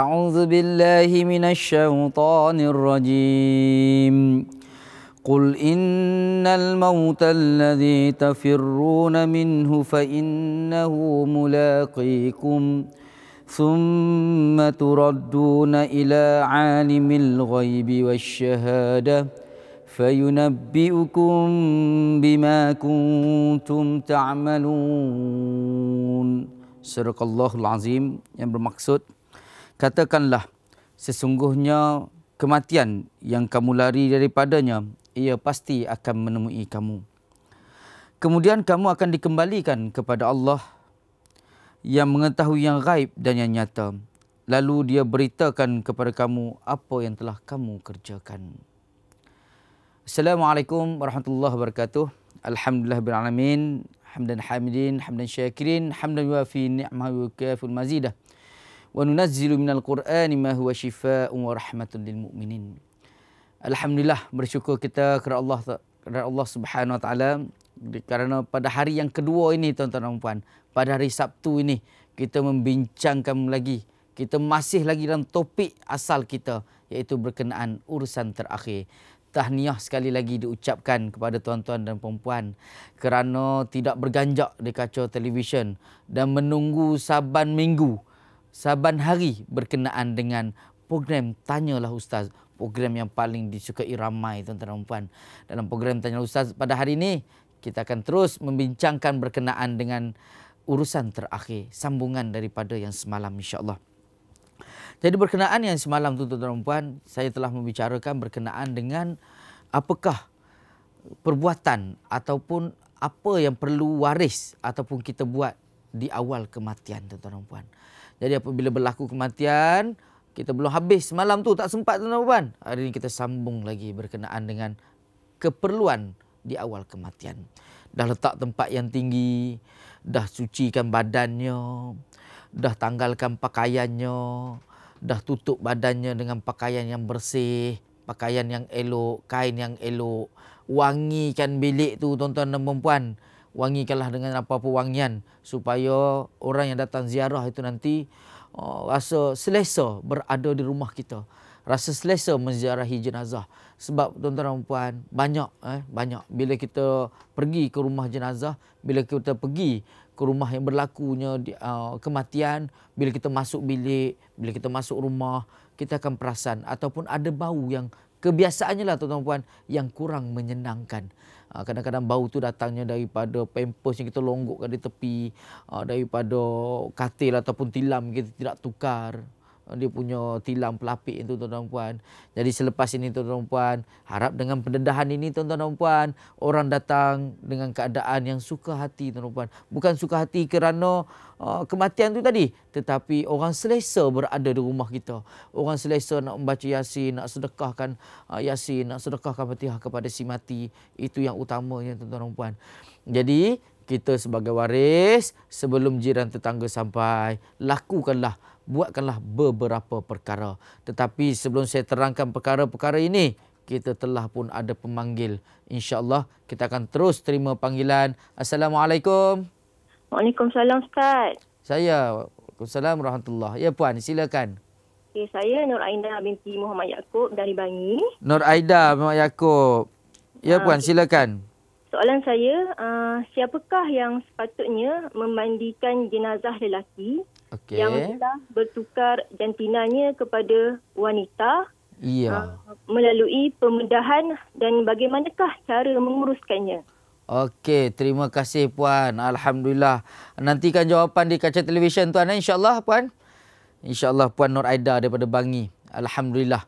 أعوذ بالله من الشيطان الرجيم قل إن الموت الذي تفرون منه فإنه ملاقيكم ثم تردون إلى عالم الغيب والشهادة فينبئكم بما كنتم تعملون صدق الله العظيم yang bermaksud katakanlah sesungguhnya kematian yang kamu lari daripadanya ia pasti akan menemui kamu kemudian kamu akan dikembalikan kepada Allah yang mengetahui yang gaib dan yang nyata lalu dia beritakan kepada kamu apa yang telah kamu kerjakan Assalamualaikum warahmatullahi wabarakatuh Alhamdulillah bin alamin hamdan hamidin hamdan syakirin hamdan wa fi ni'mahu al mazidah wa nunazzilu minal qur'ani ma huwa syifaa'un wa rahmatun lil mu'minin. Alhamdulillah bersyukur kita kepada Allah kerana Allah Subhanahu wa taala kerana pada hari yang kedua ini tuan-tuan dan puan, pada hari Sabtu ini kita membincangkan lagi kita masih lagi dalam topik asal kita iaitu berkenaan urusan terakhir. Tahniah sekali lagi diucapkan kepada tuan-tuan dan perempuan kerana tidak berganjak di kaca televisyen dan menunggu saban minggu saban hari berkenaan dengan program Tanyalah Ustaz. Program yang paling disukai ramai tuan-tuan dan puan. Dalam program Tanyalah Ustaz pada hari ini, kita akan terus membincangkan berkenaan dengan urusan terakhir. Sambungan daripada yang semalam insyaAllah. Jadi berkenaan yang semalam tuan-tuan dan puan, saya telah membicarakan berkenaan dengan apakah perbuatan ataupun apa yang perlu waris ataupun kita buat di awal kematian tuan-tuan dan puan. Jadi apabila berlaku kematian, kita belum habis malam tu tak sempat tuan-tuan. Hari ini kita sambung lagi berkenaan dengan keperluan di awal kematian. Dah letak tempat yang tinggi, dah sucikan badannya, dah tanggalkan pakaiannya, dah tutup badannya dengan pakaian yang bersih, pakaian yang elok, kain yang elok, wangikan bilik tu tuan-tuan dan puan-puan wangikanlah dengan apa-apa wangian supaya orang yang datang ziarah itu nanti uh, rasa selesa berada di rumah kita rasa selesa menziarahi jenazah sebab tuan-tuan dan puan banyak eh banyak bila kita pergi ke rumah jenazah bila kita pergi ke rumah yang berlakunya uh, kematian bila kita masuk bilik bila kita masuk rumah kita akan perasan ataupun ada bau yang kebiasaannya lah tuan-tuan puan yang kurang menyenangkan Ah, kadang-kadang bau tu datangnya daripada pampers yang kita longgokkan di tepi ah, daripada katil ataupun tilam kita tidak tukar dia punya tilam pelapik itu tuan-tuan dan puan. Jadi selepas ini tuan-tuan dan puan, harap dengan pendedahan ini tuan-tuan dan puan, orang datang dengan keadaan yang suka hati tuan-tuan dan puan. Bukan suka hati kerana uh, kematian tu tadi, tetapi orang selesa berada di rumah kita. Orang selesa nak membaca yasin, nak sedekahkan uh, yasin, nak sedekahkan fatihah kepada si mati. Itu yang utamanya tuan-tuan dan puan. Jadi kita sebagai waris sebelum jiran tetangga sampai, lakukanlah buatkanlah beberapa perkara. Tetapi sebelum saya terangkan perkara-perkara ini, kita telah pun ada pemanggil. InsyaAllah kita akan terus terima panggilan. Assalamualaikum. Waalaikumsalam Ustaz. Saya. Waalaikumsalam Warahmatullahi Ya Puan, silakan. Okay, saya Nur Aida binti Muhammad Yaakob dari Bangi. Nur Aida Muhammad Yaakob. Ya ah, Puan, silakan. Okay soalan saya uh, siapakah yang sepatutnya memandikan jenazah lelaki okay. yang telah bertukar jantinanya kepada wanita iya. uh, melalui pemedahan dan bagaimanakah cara menguruskannya? Okey, terima kasih puan. Alhamdulillah. Nantikan jawapan di kaca televisyen tuan eh Insyaallah puan. Insyaallah puan Nur Aida daripada Bangi. Alhamdulillah.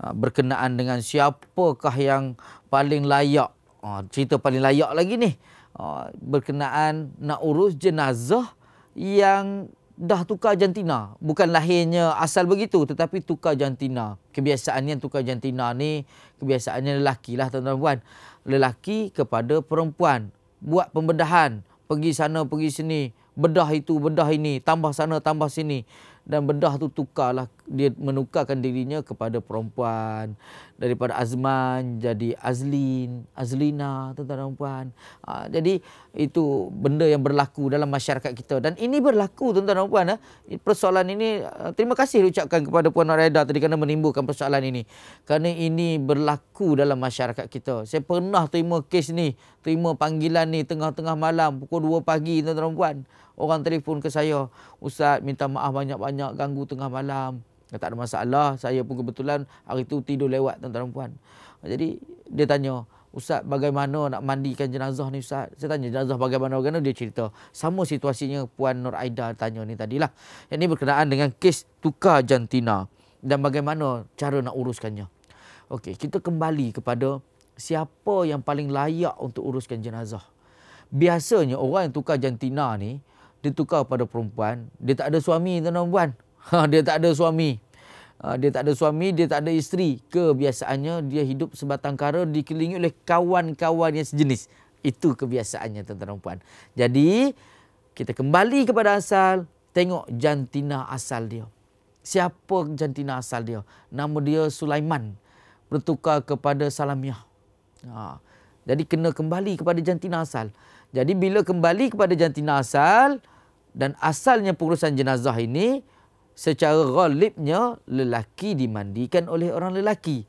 Uh, berkenaan dengan siapakah yang paling layak Oh, cerita paling layak lagi ni. Oh, berkenaan nak urus jenazah yang dah tukar jantina. Bukan lahirnya asal begitu tetapi tukar jantina. Kebiasaan yang tukar jantina ni kebiasaannya lelaki lah tuan-tuan puan. Lelaki kepada perempuan. Buat pembedahan. Pergi sana pergi sini. Bedah itu bedah ini. Tambah sana tambah sini dan bedah tu tukarlah dia menukarkan dirinya kepada perempuan daripada Azman jadi Azlin, Azlina tuan-tuan dan puan. Ha, jadi itu benda yang berlaku dalam masyarakat kita dan ini berlaku tuan-tuan dan puan. Eh. Persoalan ini eh, terima kasih diucapkan kepada puan Noreda tadi kerana menimbulkan persoalan ini. Kerana ini berlaku dalam masyarakat kita. Saya pernah terima kes ni, terima panggilan ni tengah-tengah malam pukul 2 pagi tuan-tuan dan puan orang telefon ke saya, Ustaz minta maaf banyak-banyak ganggu tengah malam. Ya, tak ada masalah, saya pun kebetulan hari itu tidur lewat tuan-tuan dan puan. Jadi dia tanya, Ustaz bagaimana nak mandikan jenazah ni Ustaz? Saya tanya jenazah bagaimana organa dia cerita. Sama situasinya Puan Nur Aida tanya ni tadilah. Ini berkenaan dengan kes tukar jantina dan bagaimana cara nak uruskannya. Okey, kita kembali kepada siapa yang paling layak untuk uruskan jenazah. Biasanya orang yang tukar jantina ni, dia tukar pada perempuan dia tak ada suami tuan-tuan ha dia tak ada suami ha, dia tak ada suami, dia tak ada isteri. Kebiasaannya dia hidup sebatang kara dikelilingi oleh kawan-kawan yang sejenis. Itu kebiasaannya tuan-tuan dan puan. Jadi kita kembali kepada asal, tengok jantina asal dia. Siapa jantina asal dia? Nama dia Sulaiman. Bertukar kepada Salamiah. Ha. Jadi kena kembali kepada jantina asal. Jadi bila kembali kepada jantina asal, dan asalnya pengurusan jenazah ini secara ghalibnya lelaki dimandikan oleh orang lelaki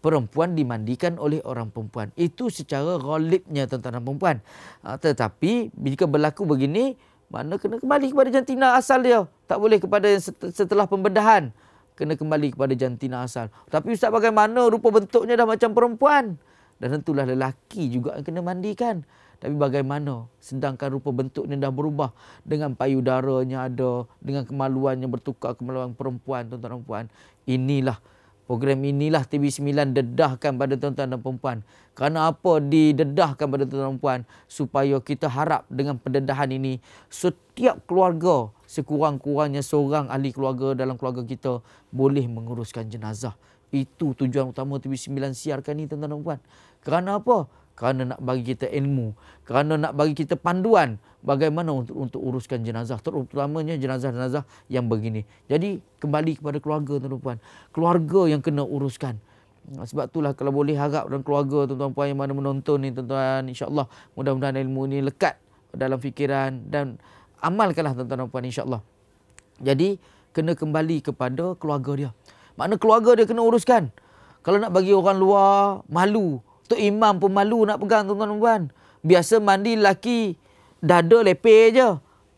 perempuan dimandikan oleh orang perempuan itu secara ghalibnya tentang tuan dan perempuan ah, tetapi jika berlaku begini mana kena kembali kepada jantina asal dia tak boleh kepada yang setelah pembedahan kena kembali kepada jantina asal tapi ustaz bagaimana rupa bentuknya dah macam perempuan dan tentulah lelaki juga yang kena mandikan tapi bagaimana sedangkan rupa bentuk ni dah berubah dengan payudaranya ada, dengan kemaluan yang bertukar kemaluan perempuan, tuan-tuan dan puan. Inilah program inilah TV9 dedahkan pada tuan-tuan dan puan. Kerana apa didedahkan pada tuan-tuan dan puan supaya kita harap dengan pendedahan ini setiap keluarga sekurang-kurangnya seorang ahli keluarga dalam keluarga kita boleh menguruskan jenazah. Itu tujuan utama TV9 siarkan ini tuan-tuan dan puan. Kerana apa? kerana nak bagi kita ilmu, kerana nak bagi kita panduan bagaimana untuk untuk uruskan jenazah terutamanya jenazah-jenazah yang begini. Jadi kembali kepada keluarga tuan-tuan. Keluarga yang kena uruskan. Sebab itulah kalau boleh harap dalam keluarga tuan-tuan puan yang mana menonton ni tuan-tuan insya-Allah mudah-mudahan ilmu ini lekat dalam fikiran dan amalkanlah tuan-tuan dan puan insya-Allah. Jadi kena kembali kepada keluarga dia. Makna keluarga dia kena uruskan. Kalau nak bagi orang luar malu, Tok Imam pun malu nak pegang tuan-tuan. Biasa mandi laki dada leper je.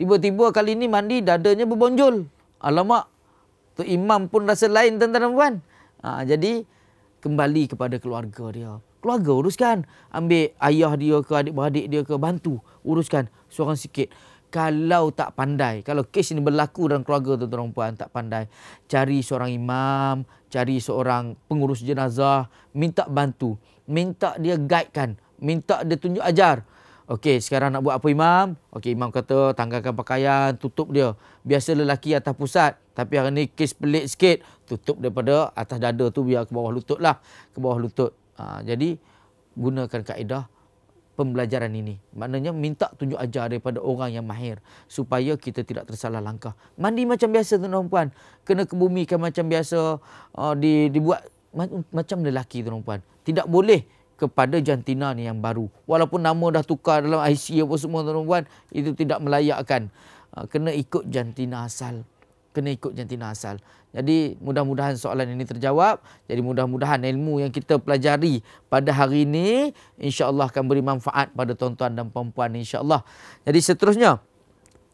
Tiba-tiba kali ni mandi dadanya berbonjol. Alamak. Tok Imam pun rasa lain tuan-tuan. Ha, jadi kembali kepada keluarga dia. Keluarga uruskan. Ambil ayah dia ke adik-beradik dia ke bantu. Uruskan seorang sikit. Kalau tak pandai, kalau kes ini berlaku dalam keluarga tuan-tuan puan tak pandai, cari seorang imam, cari seorang pengurus jenazah, minta bantu minta dia guidekan, minta dia tunjuk ajar. Okey, sekarang nak buat apa imam? Okey, imam kata tanggalkan pakaian, tutup dia. Biasa lelaki atas pusat, tapi hari ni kes pelik sikit, tutup daripada atas dada tu biar ke bawah lutut lah, ke bawah lutut. Ha, jadi gunakan kaedah pembelajaran ini. Maknanya minta tunjuk ajar daripada orang yang mahir supaya kita tidak tersalah langkah. Mandi macam biasa tuan-tuan kena kebumikan macam biasa, uh, dibuat macam lelaki tu, tuan puan. Tidak boleh kepada jantina ni yang baru. Walaupun nama dah tukar dalam IC apa semua tuan puan, itu tidak melayakkan. Ah, kena ikut jantina asal. Kena ikut jantina asal. Jadi mudah-mudahan soalan ini terjawab. Jadi mudah-mudahan ilmu yang kita pelajari pada hari ini insya-Allah akan beri manfaat pada tuan-tuan dan puan-puan insya-Allah. Jadi seterusnya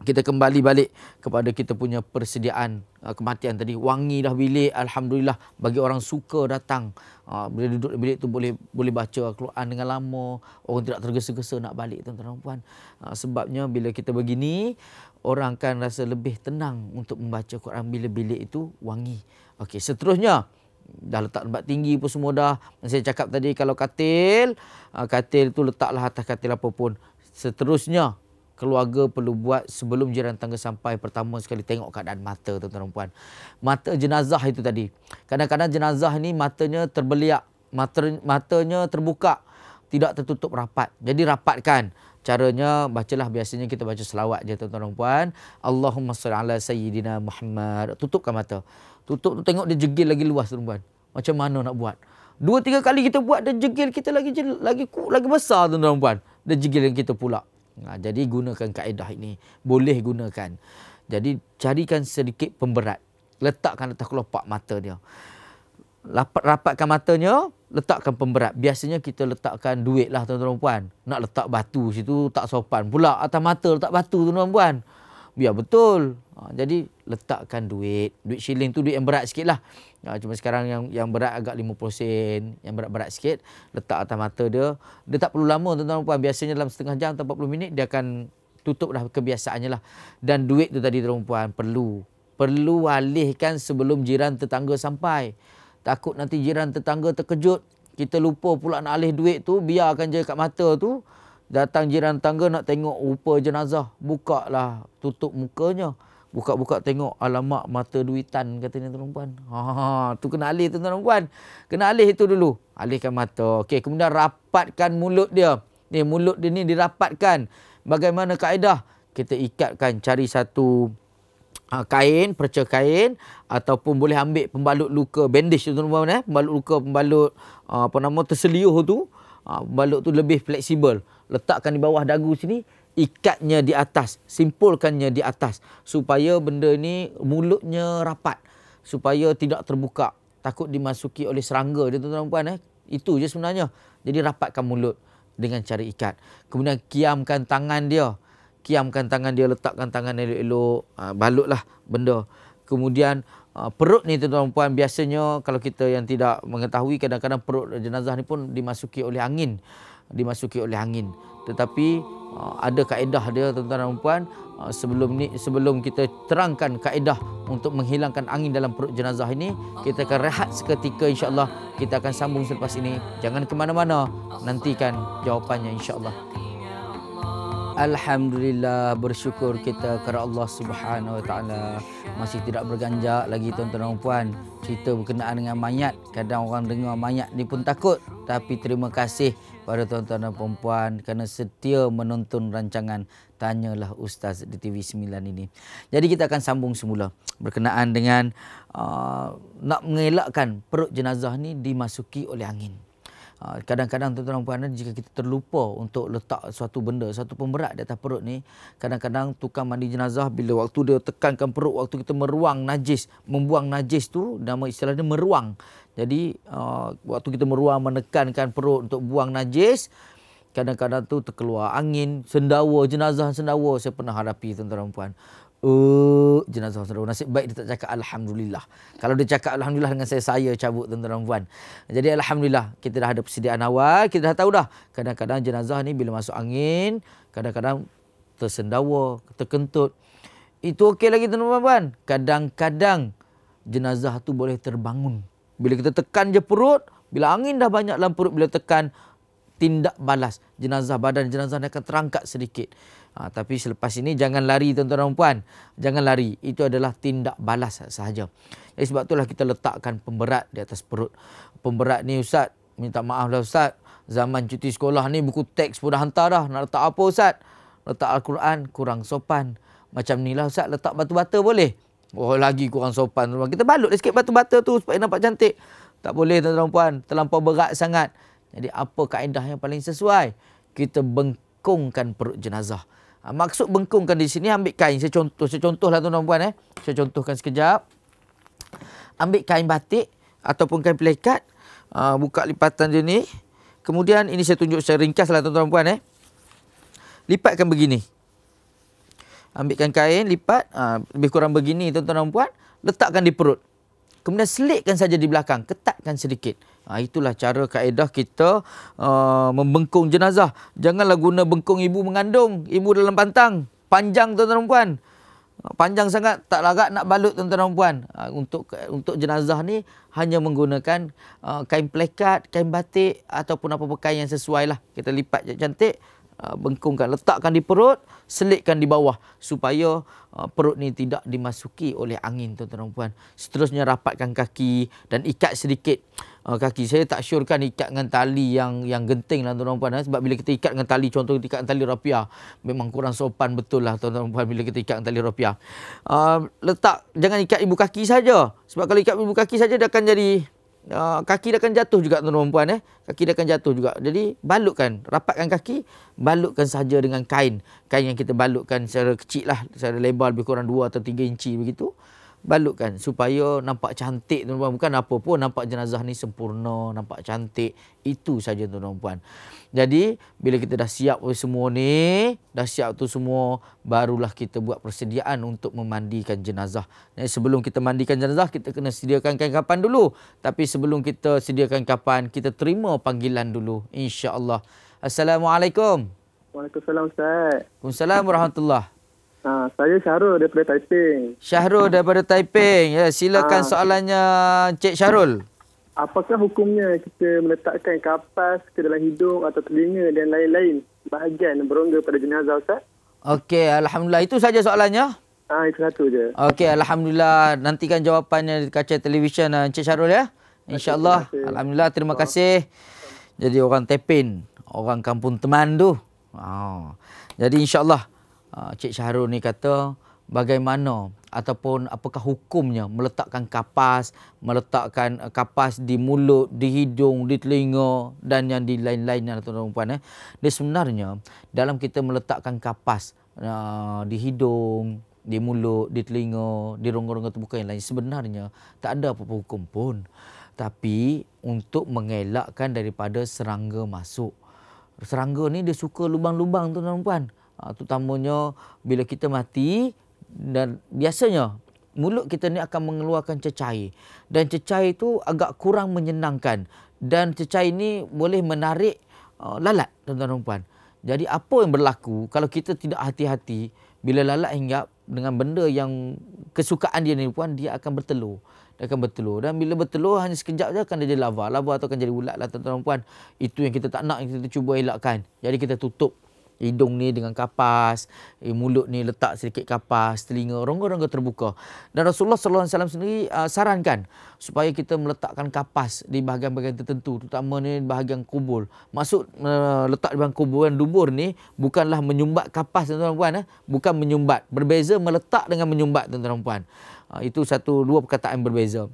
kita kembali balik kepada kita punya persediaan uh, kematian tadi wangi dah bilik alhamdulillah bagi orang suka datang uh, bila duduk di bilik tu boleh boleh baca Al-Quran dengan lama orang tidak tergesa-gesa nak balik tuan-tuan dan puan uh, sebabnya bila kita begini orang akan rasa lebih tenang untuk membaca Quran bila bilik itu wangi okey seterusnya dah letak tempat tinggi pun semua dah saya cakap tadi kalau katil uh, katil tu letaklah atas katil apa pun seterusnya keluarga perlu buat sebelum jiran tangga sampai pertama sekali tengok keadaan mata tuan-tuan dan puan. Mata jenazah itu tadi. Kadang-kadang jenazah ni matanya terbeliak, mata, matanya terbuka, tidak tertutup rapat. Jadi rapatkan. Caranya bacalah biasanya kita baca selawat je tuan-tuan dan puan. Allahumma salli ala sayyidina Muhammad. Tutupkan mata. Tutup tu tengok dia jegil lagi luas tuan-tuan. Puan. Macam mana nak buat? Dua tiga kali kita buat dan jegil kita lagi lagi lagi besar tuan-tuan dan puan. Dia jegil kita pula. Ha, jadi gunakan kaedah ini. Boleh gunakan. Jadi carikan sedikit pemberat. Letakkan atas kelopak mata dia. Lapat, rapatkan matanya, letakkan pemberat. Biasanya kita letakkan duit lah tuan-tuan puan. Nak letak batu situ tak sopan pula. Atas mata letak batu tuan-tuan puan. Biar betul. Ha, jadi letakkan duit. Duit shilling tu duit yang berat sikit lah. Ya, cuma sekarang yang yang berat agak 50 sen, yang berat-berat sikit, letak atas mata dia. Dia tak perlu lama tuan-tuan puan. Biasanya dalam setengah jam atau 40 minit dia akan tutup dah kebiasaannya lah. Dan duit tu tadi tuan-tuan puan perlu. Perlu alihkan sebelum jiran tetangga sampai. Takut nanti jiran tetangga terkejut. Kita lupa pula nak alih duit tu, biarkan je kat mata tu. Datang jiran tetangga nak tengok rupa jenazah. Buka lah tutup mukanya. Buka-buka tengok alamat mata duitan kata ni tuan-tuan. Ha, ha, ha. tu kena alih tuan-tuan puan. Kena alih itu dulu. Alihkan mata. Okey, kemudian rapatkan mulut dia. Ni mulut dia ni dirapatkan. Bagaimana kaedah? Kita ikatkan cari satu ha, kain, perca kain ataupun boleh ambil pembalut luka bandage tu tuan-tuan eh. Pembalut luka, pembalut ah, apa nama terseliuh tu. Ha, pembalut tu lebih fleksibel. Letakkan di bawah dagu sini ikatnya di atas, simpulkannya di atas supaya benda ni mulutnya rapat supaya tidak terbuka, takut dimasuki oleh serangga dia tuan-tuan puan eh. Itu je sebenarnya. Jadi rapatkan mulut dengan cara ikat. Kemudian kiamkan tangan dia. Kiamkan tangan dia, letakkan tangan elok-elok, ha, balutlah benda. Kemudian ha, perut ni tuan-tuan puan biasanya kalau kita yang tidak mengetahui kadang-kadang perut jenazah ni pun dimasuki oleh angin dimasuki oleh angin tetapi uh, ada kaedah dia tuan-tuan dan puan uh, sebelum ni sebelum kita terangkan kaedah untuk menghilangkan angin dalam perut jenazah ini kita akan rehat seketika insyaallah kita akan sambung selepas ini jangan ke mana-mana nantikan jawapannya insyaallah Alhamdulillah bersyukur kita kepada Allah Subhanahu Wa Taala masih tidak berganjak lagi tuan-tuan dan puan cerita berkenaan dengan mayat kadang orang dengar mayat ni pun takut tapi terima kasih pada tuan-tuan dan puan-puan kerana setia menonton rancangan Tanyalah Ustaz di TV9 ini. Jadi kita akan sambung semula berkenaan dengan uh, nak mengelakkan perut jenazah ni dimasuki oleh angin. Ah, kadang-kadang tuan-tuan dan puan-puan jika kita terlupa untuk letak suatu benda, suatu pemberat di atas perut ni, kadang-kadang tukang mandi jenazah bila waktu dia tekankan perut waktu kita meruang najis, membuang najis tu nama istilahnya meruang. Jadi uh, waktu kita meruang menekankan perut untuk buang najis, kadang-kadang tu terkeluar angin, sendawa jenazah sendawa saya pernah hadapi tuan-tuan dan puan-puan. Oh jenazah saudara nasib baik dia tak cakap alhamdulillah. Kalau dia cakap alhamdulillah dengan saya saya cabut tuan-tuan dan puan. Jadi alhamdulillah kita dah ada persediaan awal, kita dah tahu dah. Kadang-kadang jenazah ni bila masuk angin, kadang-kadang tersendawa, terkentut. Itu okey lagi tuan-tuan dan puan. Kadang-kadang jenazah tu boleh terbangun. Bila kita tekan je perut, bila angin dah banyak dalam perut bila tekan tindak balas jenazah badan jenazah ni akan terangkat sedikit. Ha, tapi selepas ini jangan lari tuan-tuan dan puan. Jangan lari. Itu adalah tindak balas sahaja. Jadi sebab itulah kita letakkan pemberat di atas perut. Pemberat ni Ustaz, minta maaf lah Ustaz. Zaman cuti sekolah ni buku teks pun dah hantar dah. Nak letak apa Ustaz? Letak Al-Quran kurang sopan. Macam ni lah Ustaz, letak batu-bata boleh? Oh lagi kurang sopan. Kita balut sikit batu-bata tu supaya nampak cantik. Tak boleh tuan-tuan dan puan. Terlampau berat sangat. Jadi apa kaedah yang paling sesuai? Kita bengkungkan perut jenazah. Ah, maksud bengkungkan di sini ambil kain. Saya contoh, saya contohlah tuan-tuan puan eh. Saya contohkan sekejap. Ambil kain batik ataupun kain plekat, ah, buka lipatan dia ni. Kemudian ini saya tunjuk secara ringkaslah tuan-tuan puan eh. Lipatkan begini. Ambilkan kain, lipat, ah, lebih kurang begini tuan-tuan puan, letakkan di perut kemudian selitkan saja di belakang ketatkan sedikit ha, itulah cara kaedah kita uh, membengkung jenazah janganlah guna bengkung ibu mengandung ibu dalam pantang panjang tuan-tuan dan puan ha, panjang sangat tak larat nak balut tuan-tuan dan puan ha, untuk untuk jenazah ni hanya menggunakan uh, kain plekat kain batik ataupun apa-apa kain yang sesuai lah kita lipat cantik-cantik Uh, bengkungkan letakkan di perut selitkan di bawah supaya uh, perut ni tidak dimasuki oleh angin tuan-tuan dan puan seterusnya rapatkan kaki dan ikat sedikit uh, kaki saya tak syorkan ikat dengan tali yang yang genting lah tuan-tuan puan eh. sebab bila kita ikat dengan tali contoh kita ikat dengan tali rapiah memang kurang sopan betul lah tuan-tuan puan bila kita ikat dengan tali rapiah letak jangan ikat ibu kaki saja sebab kalau ikat ibu kaki saja dia akan jadi Ah, kaki dia akan jatuh juga tuan-tuan dan puan eh. Kaki dia akan jatuh juga. Jadi balutkan, rapatkan kaki, balutkan saja dengan kain. Kain yang kita balutkan secara kecil lah, secara lebar lebih kurang 2 atau 3 inci begitu balutkan supaya nampak cantik tuan-tuan bukan apa pun nampak jenazah ni sempurna nampak cantik itu saja tuan-tuan jadi bila kita dah siap semua ni dah siap tu semua barulah kita buat persediaan untuk memandikan jenazah dan eh, sebelum kita mandikan jenazah kita kena sediakan kain kapan dulu tapi sebelum kita sediakan kapan kita terima panggilan dulu insya-Allah assalamualaikum Waalaikumsalam Ustaz. Waalaikumsalam warahmatullahi Ha, saya Syahrul daripada Taiping. Syahrul daripada Taiping. Ya, silakan ha. soalannya Cik Syahrul. Apakah hukumnya kita meletakkan kapas ke dalam hidung atau telinga dan lain-lain bahagian berongga pada jenazah Ustaz? Okey, Alhamdulillah. Itu saja soalannya? Ah, ha, itu satu je. Okey, Alhamdulillah. Nantikan jawapannya di kaca televisyen Encik eh, Syarul ya. InsyaAllah. Alhamdulillah. Terima oh. kasih. Jadi orang Tepin. Orang kampung temandu. tu. Ha. Jadi insyaAllah. Allah. Ah, Cik Syahrul ni kata bagaimana ataupun apakah hukumnya meletakkan kapas, meletakkan eh, kapas di mulut, di hidung, di telinga dan yang di lain-lain yang tuan-tuan eh. Dia sebenarnya dalam kita meletakkan kapas uh, di hidung, di mulut, di telinga, di rongga-rongga terbuka yang lain sebenarnya tak ada apa-apa hukum pun. Tapi untuk mengelakkan daripada serangga masuk. Serangga ni dia suka lubang-lubang tuan-tuan. Ah, terutamanya bila kita mati dan biasanya mulut kita ni akan mengeluarkan cecair dan cecair itu agak kurang menyenangkan dan cecair ini boleh menarik uh, lalat tuan-tuan dan puan. Jadi apa yang berlaku kalau kita tidak hati-hati bila lalat hinggap dengan benda yang kesukaan dia ni puan dia akan bertelur. Dia akan bertelur dan bila bertelur hanya sekejap saja akan jadi lava, lava atau akan jadi ulat lah tuan-tuan puan. Itu yang kita tak nak yang kita cuba elakkan. Jadi kita tutup hidung ni dengan kapas, eh, mulut ni letak sedikit kapas, telinga rongga-rongga terbuka. Dan Rasulullah sallallahu alaihi wasallam sendiri uh, sarankan supaya kita meletakkan kapas di bahagian-bahagian tertentu, terutama ni bahagian kubur. Maksud uh, letak di bahagian kubur dan dubur ni bukanlah menyumbat kapas tuan-tuan puan eh, bukan menyumbat. Berbeza meletak dengan menyumbat tuan-tuan puan. Uh, itu satu dua perkataan berbeza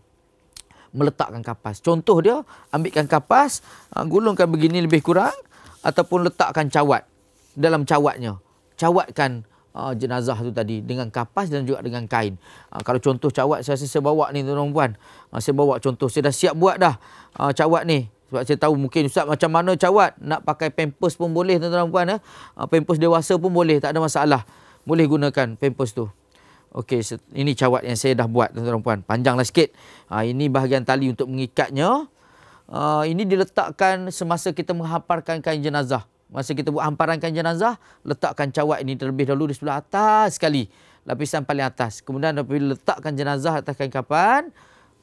meletakkan kapas. Contoh dia, ambilkan kapas, ah, gulungkan begini lebih kurang ataupun letakkan cawat dalam cawatnya. Cawatkan uh, jenazah tu tadi dengan kapas dan juga dengan kain. Uh, kalau contoh cawat saya rasa saya bawa ni tuan-tuan puan. Uh, saya bawa contoh saya dah siap buat dah uh, cawat ni. Sebab saya tahu mungkin ustaz macam mana cawat nak pakai pampers pun boleh tuan-tuan puan eh. Uh, pampers dewasa pun boleh tak ada masalah. Boleh gunakan pampers tu. Okey, so, ini cawat yang saya dah buat tuan-tuan puan. Panjanglah sikit. Uh, ini bahagian tali untuk mengikatnya. Uh, ini diletakkan semasa kita menghamparkan kain jenazah masa kita buat hamparankan jenazah, letakkan cawat ini terlebih dahulu di sebelah atas sekali. Lapisan paling atas. Kemudian apabila letakkan jenazah atas kain kapan,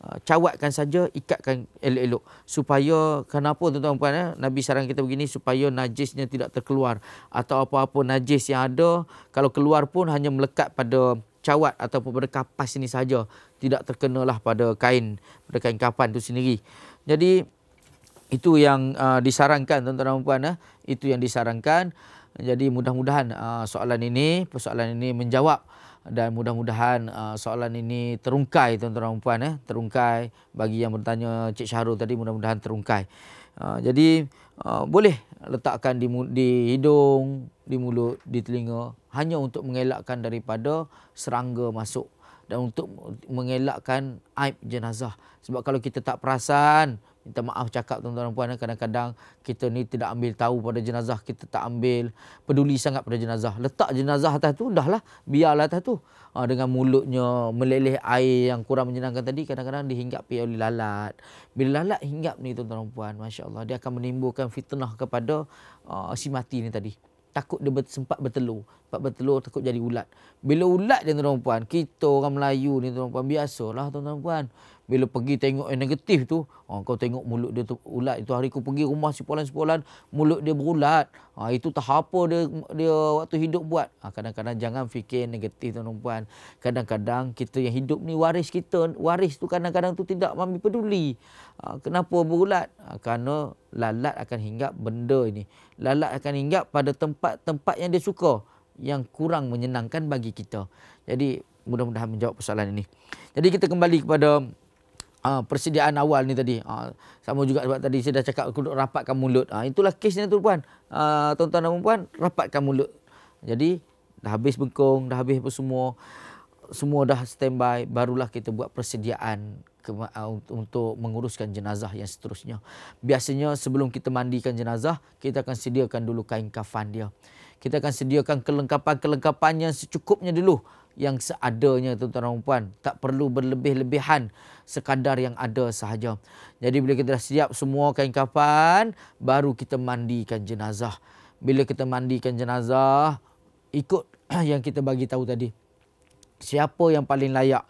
uh, cawatkan saja, ikatkan elok-elok. Supaya, kenapa tuan-tuan puan, eh? Nabi saran kita begini, supaya najisnya tidak terkeluar. Atau apa-apa najis yang ada, kalau keluar pun hanya melekat pada cawat ataupun pada kapas ini saja. Tidak terkenalah pada kain, pada kain kapan itu sendiri. Jadi, itu yang uh, disarankan tuan-tuan dan puan uh, itu yang disarankan jadi mudah-mudahan uh, soalan ini persoalan ini menjawab dan mudah-mudahan uh, soalan ini terungkai tuan-tuan dan puan eh terungkai bagi yang bertanya Cik Syahrul tadi mudah-mudahan terungkai. Uh, jadi uh, boleh letakkan di di hidung, di mulut, di telinga hanya untuk mengelakkan daripada serangga masuk dan untuk mengelakkan aib jenazah. Sebab kalau kita tak perasan Minta maaf cakap tuan-tuan dan puan kadang-kadang kita ni tidak ambil tahu pada jenazah kita tak ambil peduli sangat pada jenazah. Letak jenazah atas tu lah biarlah atas tu. Ha, dengan mulutnya meleleh air yang kurang menyenangkan tadi kadang-kadang dihinggapi oleh lalat. Bila lalat hinggap ni tuan-tuan dan puan, masya-Allah dia akan menimbulkan fitnah kepada uh, si mati ni tadi. Takut dia sempat bertelur. Sempat bertelur takut jadi ulat. Bila ulat je tuan-tuan puan, kita orang Melayu ni tuan-tuan puan biasalah tuan-tuan puan bila pergi tengok yang negatif tu, oh, kau tengok mulut dia tu ulat itu hari aku pergi rumah si polan si polan mulut dia berulat. Ha, itu tah apa dia dia waktu hidup buat. Ha, kadang-kadang jangan fikir negatif tuan puan. Kadang-kadang kita yang hidup ni waris kita, waris tu kadang-kadang tu tidak mami peduli. Ha, kenapa berulat? Ha, kerana lalat akan hinggap benda ini. Lalat akan hinggap pada tempat-tempat yang dia suka yang kurang menyenangkan bagi kita. Jadi mudah-mudahan menjawab persoalan ini. Jadi kita kembali kepada uh, persediaan awal ni tadi. Uh, sama juga sebab tadi saya dah cakap aku duduk rapatkan mulut. Uh, itulah kesnya lah, tu puan. Uh, tuan-tuan dan puan, rapatkan mulut. Jadi dah habis bengkong, dah habis apa semua. Semua dah standby, barulah kita buat persediaan ke, uh, untuk menguruskan jenazah yang seterusnya. Biasanya sebelum kita mandikan jenazah, kita akan sediakan dulu kain kafan dia kita akan sediakan kelengkapan-kelengkapan yang secukupnya dulu yang seadanya tuan-tuan dan puan tak perlu berlebih-lebihan sekadar yang ada sahaja. Jadi bila kita dah siap semua kain kafan baru kita mandikan jenazah. Bila kita mandikan jenazah ikut yang kita bagi tahu tadi. Siapa yang paling layak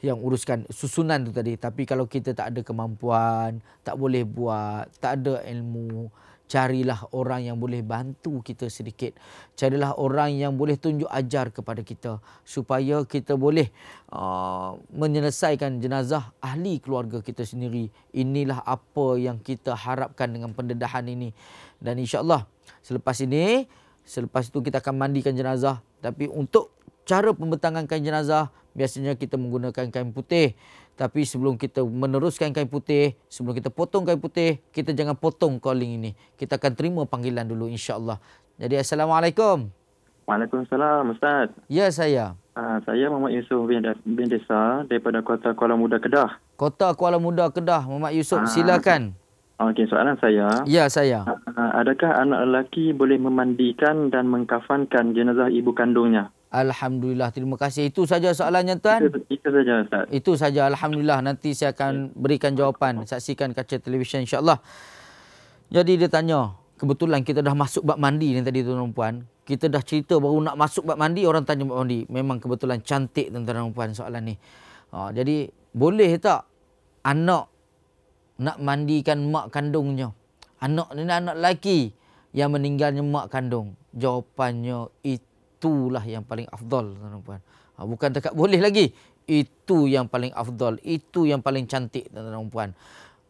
yang uruskan susunan tu tadi. Tapi kalau kita tak ada kemampuan, tak boleh buat, tak ada ilmu, carilah orang yang boleh bantu kita sedikit carilah orang yang boleh tunjuk ajar kepada kita supaya kita boleh uh, menyelesaikan jenazah ahli keluarga kita sendiri inilah apa yang kita harapkan dengan pendedahan ini dan insyaallah selepas ini selepas itu kita akan mandikan jenazah tapi untuk cara pembentangankan jenazah biasanya kita menggunakan kain putih tapi sebelum kita meneruskan kain putih, sebelum kita potong kain putih, kita jangan potong calling ini. Kita akan terima panggilan dulu insya-Allah. Jadi assalamualaikum. Waalaikumsalam Ustaz. Ya saya. Uh, saya Muhammad Yusof bin Desa daripada Kota Kuala Muda Kedah. Kota Kuala Muda Kedah Muhammad Yusof. uh, silakan. Okey soalan saya. Ya saya. Ah, adakah anak lelaki boleh memandikan dan mengkafankan jenazah ibu kandungnya? Alhamdulillah. Terima kasih. Itu saja soalan yang tuan. Itu saja Ustaz. Itu saja alhamdulillah. Nanti saya akan ya. berikan jawapan. Saksikan kaca televisyen insya Jadi dia tanya, kebetulan kita dah masuk bak mandi ni tadi tuan dan puan. Kita dah cerita baru nak masuk bak mandi orang tanya bak mandi. Memang kebetulan cantik tuan dan puan soalan ni. Ha, jadi boleh tak anak nak mandikan mak kandungnya? Anak ni anak lelaki yang meninggalnya mak kandung. Jawapannya itu itulah yang paling afdal tuan-tuan. Ha, bukan dekat boleh lagi. Itu yang paling afdal, itu yang paling cantik tuan-tuan.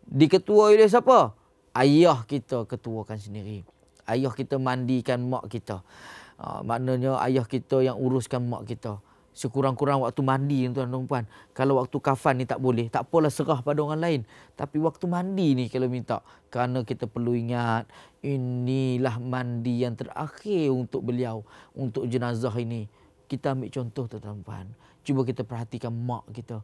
Diketua oleh siapa? Ayah kita ketuakan sendiri. Ayah kita mandikan mak kita. Ha, maknanya ayah kita yang uruskan mak kita. Sekurang-kurang waktu mandi tuan-tuan dan puan. Kalau waktu kafan ni tak boleh. Tak apalah serah pada orang lain. Tapi waktu mandi ni kalau minta. Kerana kita perlu ingat. Inilah mandi yang terakhir untuk beliau. Untuk jenazah ini. Kita ambil contoh tuan-tuan puan. Cuba kita perhatikan mak kita.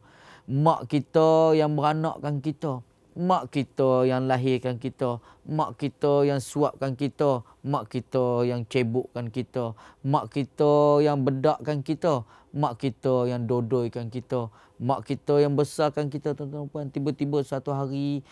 Mak kita yang beranakkan kita. Mak kita yang lahirkan kita. Mak kita yang suapkan kita. Mak kita yang cebukkan kita. Mak kita yang bedakkan kita mak kita yang dodoikan kita, mak kita yang besarkan kita tuan-tuan puan tiba-tiba satu hari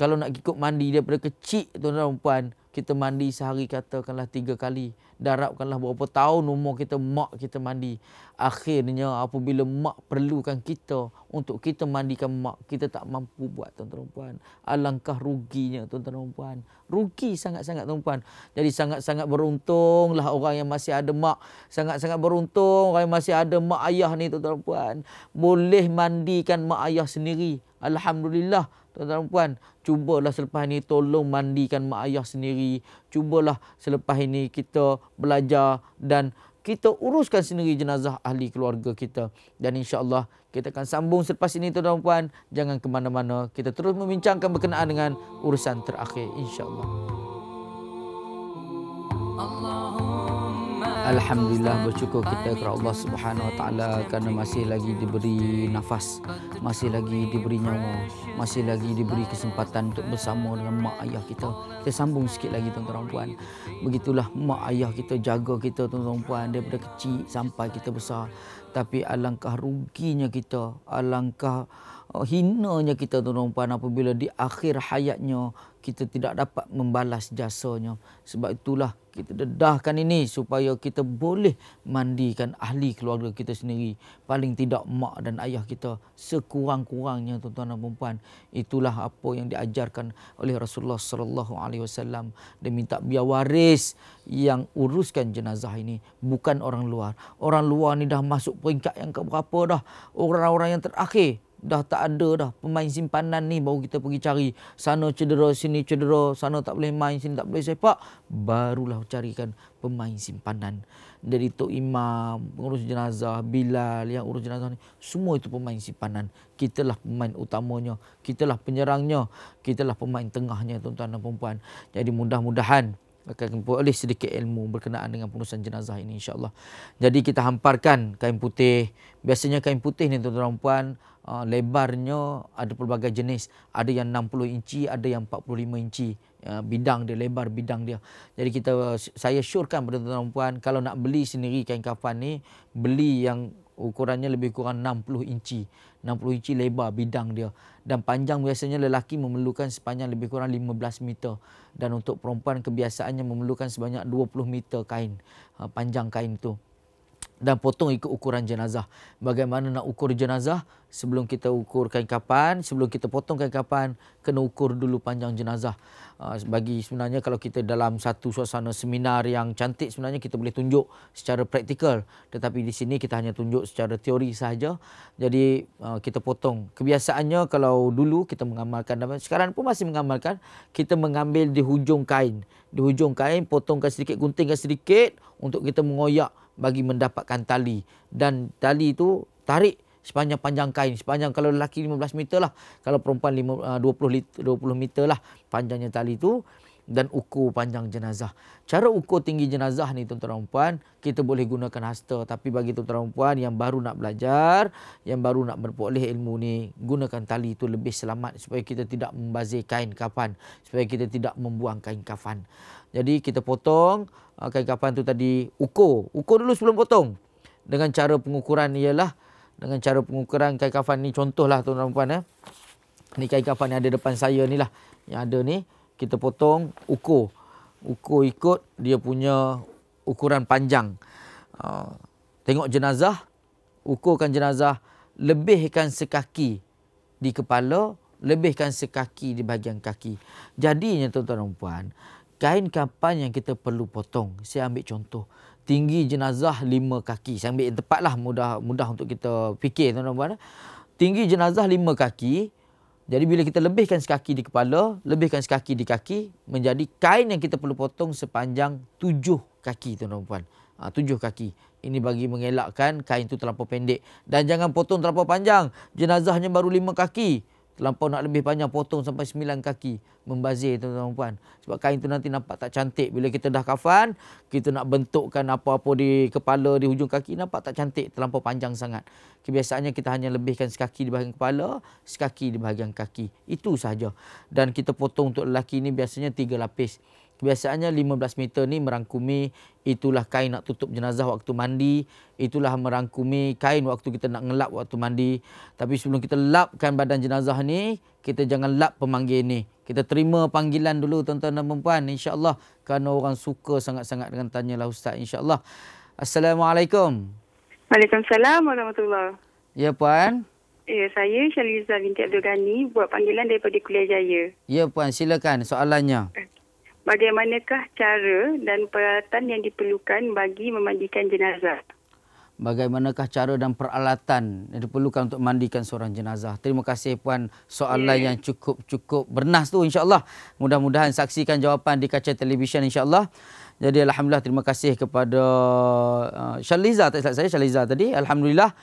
kalau nak ikut mandi daripada kecil tuan dan puan kita mandi sehari katakanlah tiga kali darabkanlah berapa tahun umur kita mak kita mandi akhirnya apabila mak perlukan kita untuk kita mandikan mak kita tak mampu buat tuan dan puan alangkah ruginya tuan dan puan rugi sangat-sangat tuan puan jadi sangat-sangat beruntunglah orang yang masih ada mak sangat-sangat beruntung orang yang masih ada mak ayah ni tuan dan puan boleh mandikan mak ayah sendiri alhamdulillah Tuan-tuan dan puan, cubalah selepas ini tolong mandikan mak ayah sendiri. Cubalah selepas ini kita belajar dan kita uruskan sendiri jenazah ahli keluarga kita. Dan insya Allah kita akan sambung selepas ini tuan-tuan dan puan. Jangan ke mana-mana. Kita terus membincangkan berkenaan dengan urusan terakhir. Insya Allah. InsyaAllah. Alhamdulillah bersyukur kita kepada Allah Subhanahu Wa Taala kerana masih lagi diberi nafas, masih lagi diberi nyawa, masih lagi diberi kesempatan untuk bersama dengan mak ayah kita. Kita sambung sikit lagi tuan-tuan dan puan. Begitulah mak ayah kita jaga kita tuan-tuan dan puan daripada kecil sampai kita besar. Tapi alangkah ruginya kita, alangkah uh, hinanya kita tuan-tuan dan puan apabila di akhir hayatnya kita tidak dapat membalas jasanya. Sebab itulah kita dedahkan ini supaya kita boleh mandikan ahli keluarga kita sendiri paling tidak mak dan ayah kita sekurang-kurangnya tuan-tuan dan puan itulah apa yang diajarkan oleh Rasulullah sallallahu alaihi wasallam dia minta biar waris yang uruskan jenazah ini bukan orang luar orang luar ni dah masuk peringkat yang keberapa dah orang-orang yang terakhir dah tak ada dah pemain simpanan ni baru kita pergi cari sana cedera sini cedera sana tak boleh main sini tak boleh sepak barulah carikan pemain simpanan dari tu imam pengurus jenazah bilal yang urus jenazah ni semua itu pemain simpanan kitalah pemain utamanya kitalah penyerangnya kitalah pemain tengahnya tuan-tuan dan puan jadi mudah-mudahan akan boleh sedikit ilmu berkenaan dengan pengurusan jenazah ini insyaAllah. Jadi kita hamparkan kain putih. Biasanya kain putih ni tuan-tuan dan puan ah, lebarnya ada pelbagai jenis. Ada yang 60 inci, ada yang 45 inci. Ya, bidang dia, lebar bidang dia. Jadi kita saya syurkan kepada tuan-tuan dan puan kalau nak beli sendiri kain kafan ni, beli yang ukurannya lebih kurang 60 inci. 60 inci lebar bidang dia. Dan panjang biasanya lelaki memerlukan sepanjang lebih kurang 15 meter. Dan untuk perempuan kebiasaannya memerlukan sebanyak 20 meter kain. Eh, panjang kain tu dan potong ikut ukuran jenazah. Bagaimana nak ukur jenazah? Sebelum kita ukur ukurkan kapan, sebelum kita potong potongkan kapan, kena ukur dulu panjang jenazah. Ah, bagi sebenarnya kalau kita dalam satu suasana seminar yang cantik sebenarnya kita boleh tunjuk secara praktikal. Tetapi di sini kita hanya tunjuk secara teori sahaja. Jadi ah, kita potong. Kebiasaannya kalau dulu kita mengamalkan, sekarang pun masih mengamalkan, kita mengambil di hujung kain. Di hujung kain potongkan sedikit, guntingkan sedikit untuk kita mengoyak bagi mendapatkan tali dan tali itu tarik sepanjang panjang kain sepanjang kalau lelaki 15 meter lah kalau perempuan 20 liter, 20 meter lah panjangnya tali itu dan ukur panjang jenazah. Cara ukur tinggi jenazah ni tuan-tuan dan puan, kita boleh gunakan hasta tapi bagi tuan-tuan dan puan yang baru nak belajar, yang baru nak memperoleh ilmu ni, gunakan tali itu lebih selamat supaya kita tidak membazir kain kafan, supaya kita tidak membuang kain kafan. Jadi kita potong Ah, kain kafan tu tadi ukur. Ukur dulu sebelum potong. Dengan cara pengukuran ialah dengan cara pengukuran kain kafan ni contohlah tuan-tuan dan puan ya. Ni kain kafan yang ada depan saya ni lah. Yang ada ni kita potong ukur. Ukur ikut dia punya ukuran panjang. Ah, tengok jenazah ukurkan jenazah lebihkan sekaki di kepala lebihkan sekaki di bahagian kaki. Jadinya tuan-tuan dan puan-puan kain kapan yang kita perlu potong. Saya ambil contoh. Tinggi jenazah lima kaki. Saya ambil yang tepat Mudah, mudah untuk kita fikir tuan-tuan. Tinggi jenazah lima kaki. Jadi bila kita lebihkan sekaki di kepala, lebihkan sekaki di kaki, menjadi kain yang kita perlu potong sepanjang tujuh kaki tuan-tuan. Ha, tujuh kaki. Ini bagi mengelakkan kain itu terlalu pendek. Dan jangan potong terlalu panjang. Jenazahnya baru lima kaki terlampau nak lebih panjang potong sampai sembilan kaki membazir tuan-tuan dan puan sebab kain tu nanti nampak tak cantik bila kita dah kafan kita nak bentukkan apa-apa di kepala di hujung kaki nampak tak cantik terlampau panjang sangat kebiasaannya kita hanya lebihkan sekaki di bahagian kepala sekaki di bahagian kaki itu sahaja dan kita potong untuk lelaki ni biasanya tiga lapis Kebiasaannya 15 meter ni merangkumi itulah kain nak tutup jenazah waktu mandi. Itulah merangkumi kain waktu kita nak ngelap waktu mandi. Tapi sebelum kita lapkan badan jenazah ni, kita jangan lap pemanggil ni. Kita terima panggilan dulu tuan-tuan dan perempuan. InsyaAllah kerana orang suka sangat-sangat dengan tanya lah Ustaz. InsyaAllah. Assalamualaikum. Waalaikumsalam warahmatullahi Ya Puan. Ya, saya Syaliza binti Abdul Ghani buat panggilan daripada Kuliah Jaya. Ya Puan, silakan soalannya. Eh, bagaimanakah cara dan peralatan yang diperlukan bagi memandikan jenazah? Bagaimanakah cara dan peralatan yang diperlukan untuk mandikan seorang jenazah? Terima kasih puan soalan yang cukup-cukup bernas tu insya-Allah. Mudah-mudahan saksikan jawapan di kaca televisyen insya-Allah. Jadi alhamdulillah terima kasih kepada uh, Shaliza tak salah saya Shaliza tadi. Alhamdulillah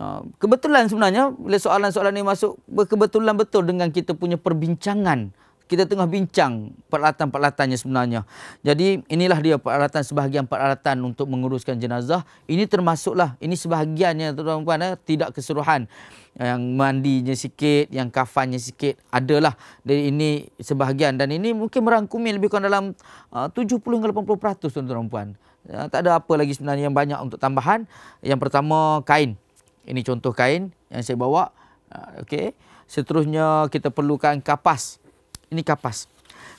uh, kebetulan sebenarnya bila soalan-soalan ini masuk berkebetulan betul dengan kita punya perbincangan kita tengah bincang peralatan-peralatannya sebenarnya. Jadi inilah dia peralatan sebahagian peralatan untuk menguruskan jenazah. Ini termasuklah ini sebahagiannya tuan-tuan eh, tidak keseluruhan yang mandinya sikit, yang kafannya sikit adalah dari ini sebahagian dan ini mungkin merangkumi lebih kurang dalam ah, uh, 70 hingga 80% tuan-tuan dan Uh, tak ada apa lagi sebenarnya yang banyak untuk tambahan. Yang pertama kain. Ini contoh kain yang saya bawa. Uh, Okey. Seterusnya kita perlukan kapas ini kapas.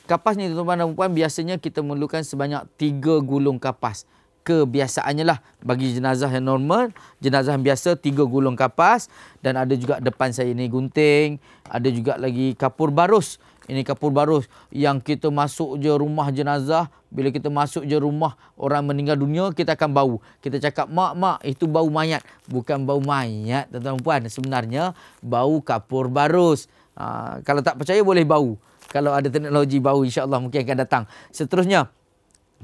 Kapas ni tuan-tuan dan puan biasanya kita memerlukan sebanyak 3 gulung kapas. Kebiasaannya lah bagi jenazah yang normal, jenazah yang biasa tiga gulung kapas dan ada juga depan saya ni gunting, ada juga lagi kapur barus. Ini kapur barus yang kita masuk je rumah jenazah. Bila kita masuk je rumah orang meninggal dunia, kita akan bau. Kita cakap, mak, mak, itu bau mayat. Bukan bau mayat, tuan-tuan puan. Sebenarnya, bau kapur barus. Ha, kalau tak percaya, boleh bau kalau ada teknologi baru insyaallah mungkin akan datang seterusnya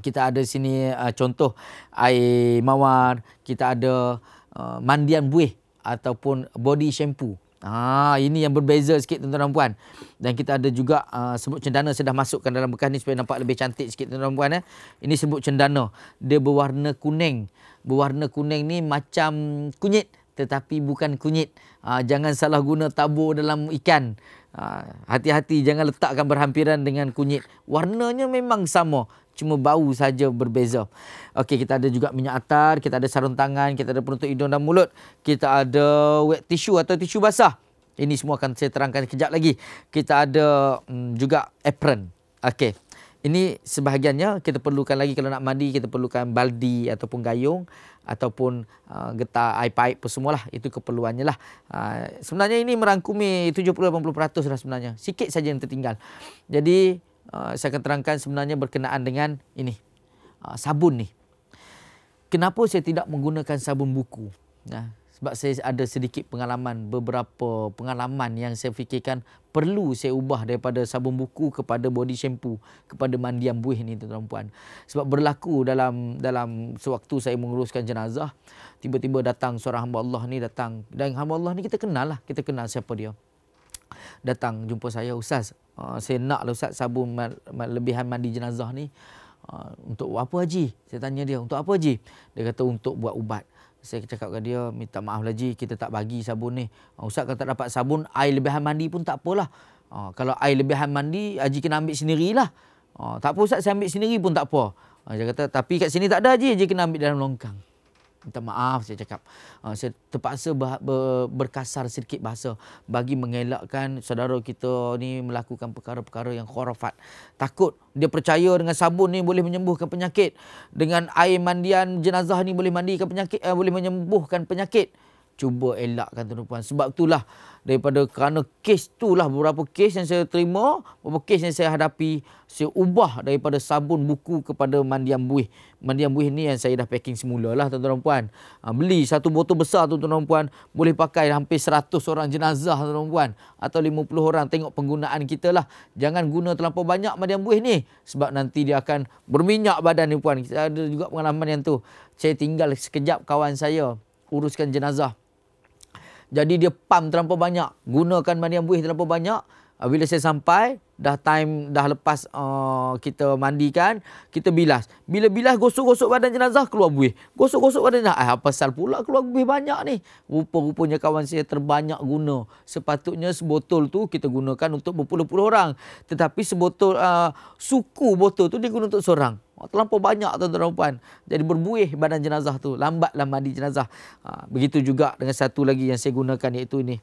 kita ada sini uh, contoh air mawar kita ada uh, mandian buih ataupun body shampoo ha ini yang berbeza sikit tuan-tuan dan puan dan kita ada juga uh, sebut cendana sudah masukkan dalam bekas ni supaya nampak lebih cantik sikit tuan-tuan dan puan eh ini sebut cendana dia berwarna kuning berwarna kuning ni macam kunyit tetapi bukan kunyit. Ha, jangan salah guna tabur dalam ikan. Ah, hati-hati jangan letakkan berhampiran dengan kunyit. Warnanya memang sama. Cuma bau saja berbeza. Okay, kita ada juga minyak atar. Kita ada sarung tangan. Kita ada penutup hidung dan mulut. Kita ada wet tissue atau tisu basah. Ini semua akan saya terangkan kejap lagi. Kita ada um, juga apron. Okay, Ini sebahagiannya kita perlukan lagi kalau nak mandi kita perlukan baldi ataupun gayung ataupun uh, getah air pipe pun semualah itu keperluannya lah. Uh, sebenarnya ini merangkumi 70-80% lah sebenarnya. Sikit saja yang tertinggal. Jadi uh, saya akan terangkan sebenarnya berkenaan dengan ini. Uh, sabun ni. Kenapa saya tidak menggunakan sabun buku? Nah, sebab saya ada sedikit pengalaman beberapa pengalaman yang saya fikirkan perlu saya ubah daripada sabun buku kepada body shampoo kepada mandian buih ni tuan-tuan puan sebab berlaku dalam dalam sewaktu saya menguruskan jenazah tiba-tiba datang seorang hamba Allah ni datang dan hamba Allah ni kita kenal lah kita kenal siapa dia datang jumpa saya ustaz uh, saya nak lah ustaz sabun lebihan mandi jenazah ni uh, untuk apa haji saya tanya dia untuk apa haji dia kata untuk buat ubat saya cakap kepada dia minta maaf lagi kita tak bagi sabun ni ah, ustaz kalau tak dapat sabun air lebihan mandi pun tak apalah ha, kalau air lebihan mandi haji kena ambil sendirilah ha, tak apa ustaz saya ambil sendiri pun tak apa ha, dia kata tapi kat sini tak ada haji haji kena ambil dalam longkang minta maaf saya cakap. Uh, saya terpaksa ber, ber, berkasar sedikit bahasa bagi mengelakkan saudara kita ni melakukan perkara-perkara yang khurafat. Takut dia percaya dengan sabun ni boleh menyembuhkan penyakit. Dengan air mandian jenazah ni boleh mandikan penyakit, uh, boleh menyembuhkan penyakit cuba elakkan tuan puan sebab itulah daripada kerana kes itulah beberapa kes yang saya terima beberapa kes yang saya hadapi saya ubah daripada sabun buku kepada mandian buih mandian buih ni yang saya dah packing semula lah tuan tuan puan ha, beli satu botol besar tu tuan puan boleh pakai hampir 100 orang jenazah tuan puan atau 50 orang tengok penggunaan kita lah jangan guna terlalu banyak mandian buih ni sebab nanti dia akan berminyak badan ni puan kita ada juga pengalaman yang tu saya tinggal sekejap kawan saya uruskan jenazah jadi dia pam terlalu banyak. Gunakan mandi buih terlalu banyak uh, bila saya sampai dah time dah lepas uh, kita mandikan kita bilas bila bilas gosok-gosok badan jenazah keluar buih gosok-gosok badan jenazah apa eh, pasal pula keluar buih banyak ni rupa-rupanya kawan saya terbanyak guna sepatutnya sebotol tu kita gunakan untuk berpuluh-puluh orang tetapi sebotol uh, suku botol tu digunakan untuk seorang terlalu banyak tuan-tuan dan jadi berbuih badan jenazah tu lambatlah mandi jenazah uh, begitu juga dengan satu lagi yang saya gunakan iaitu ini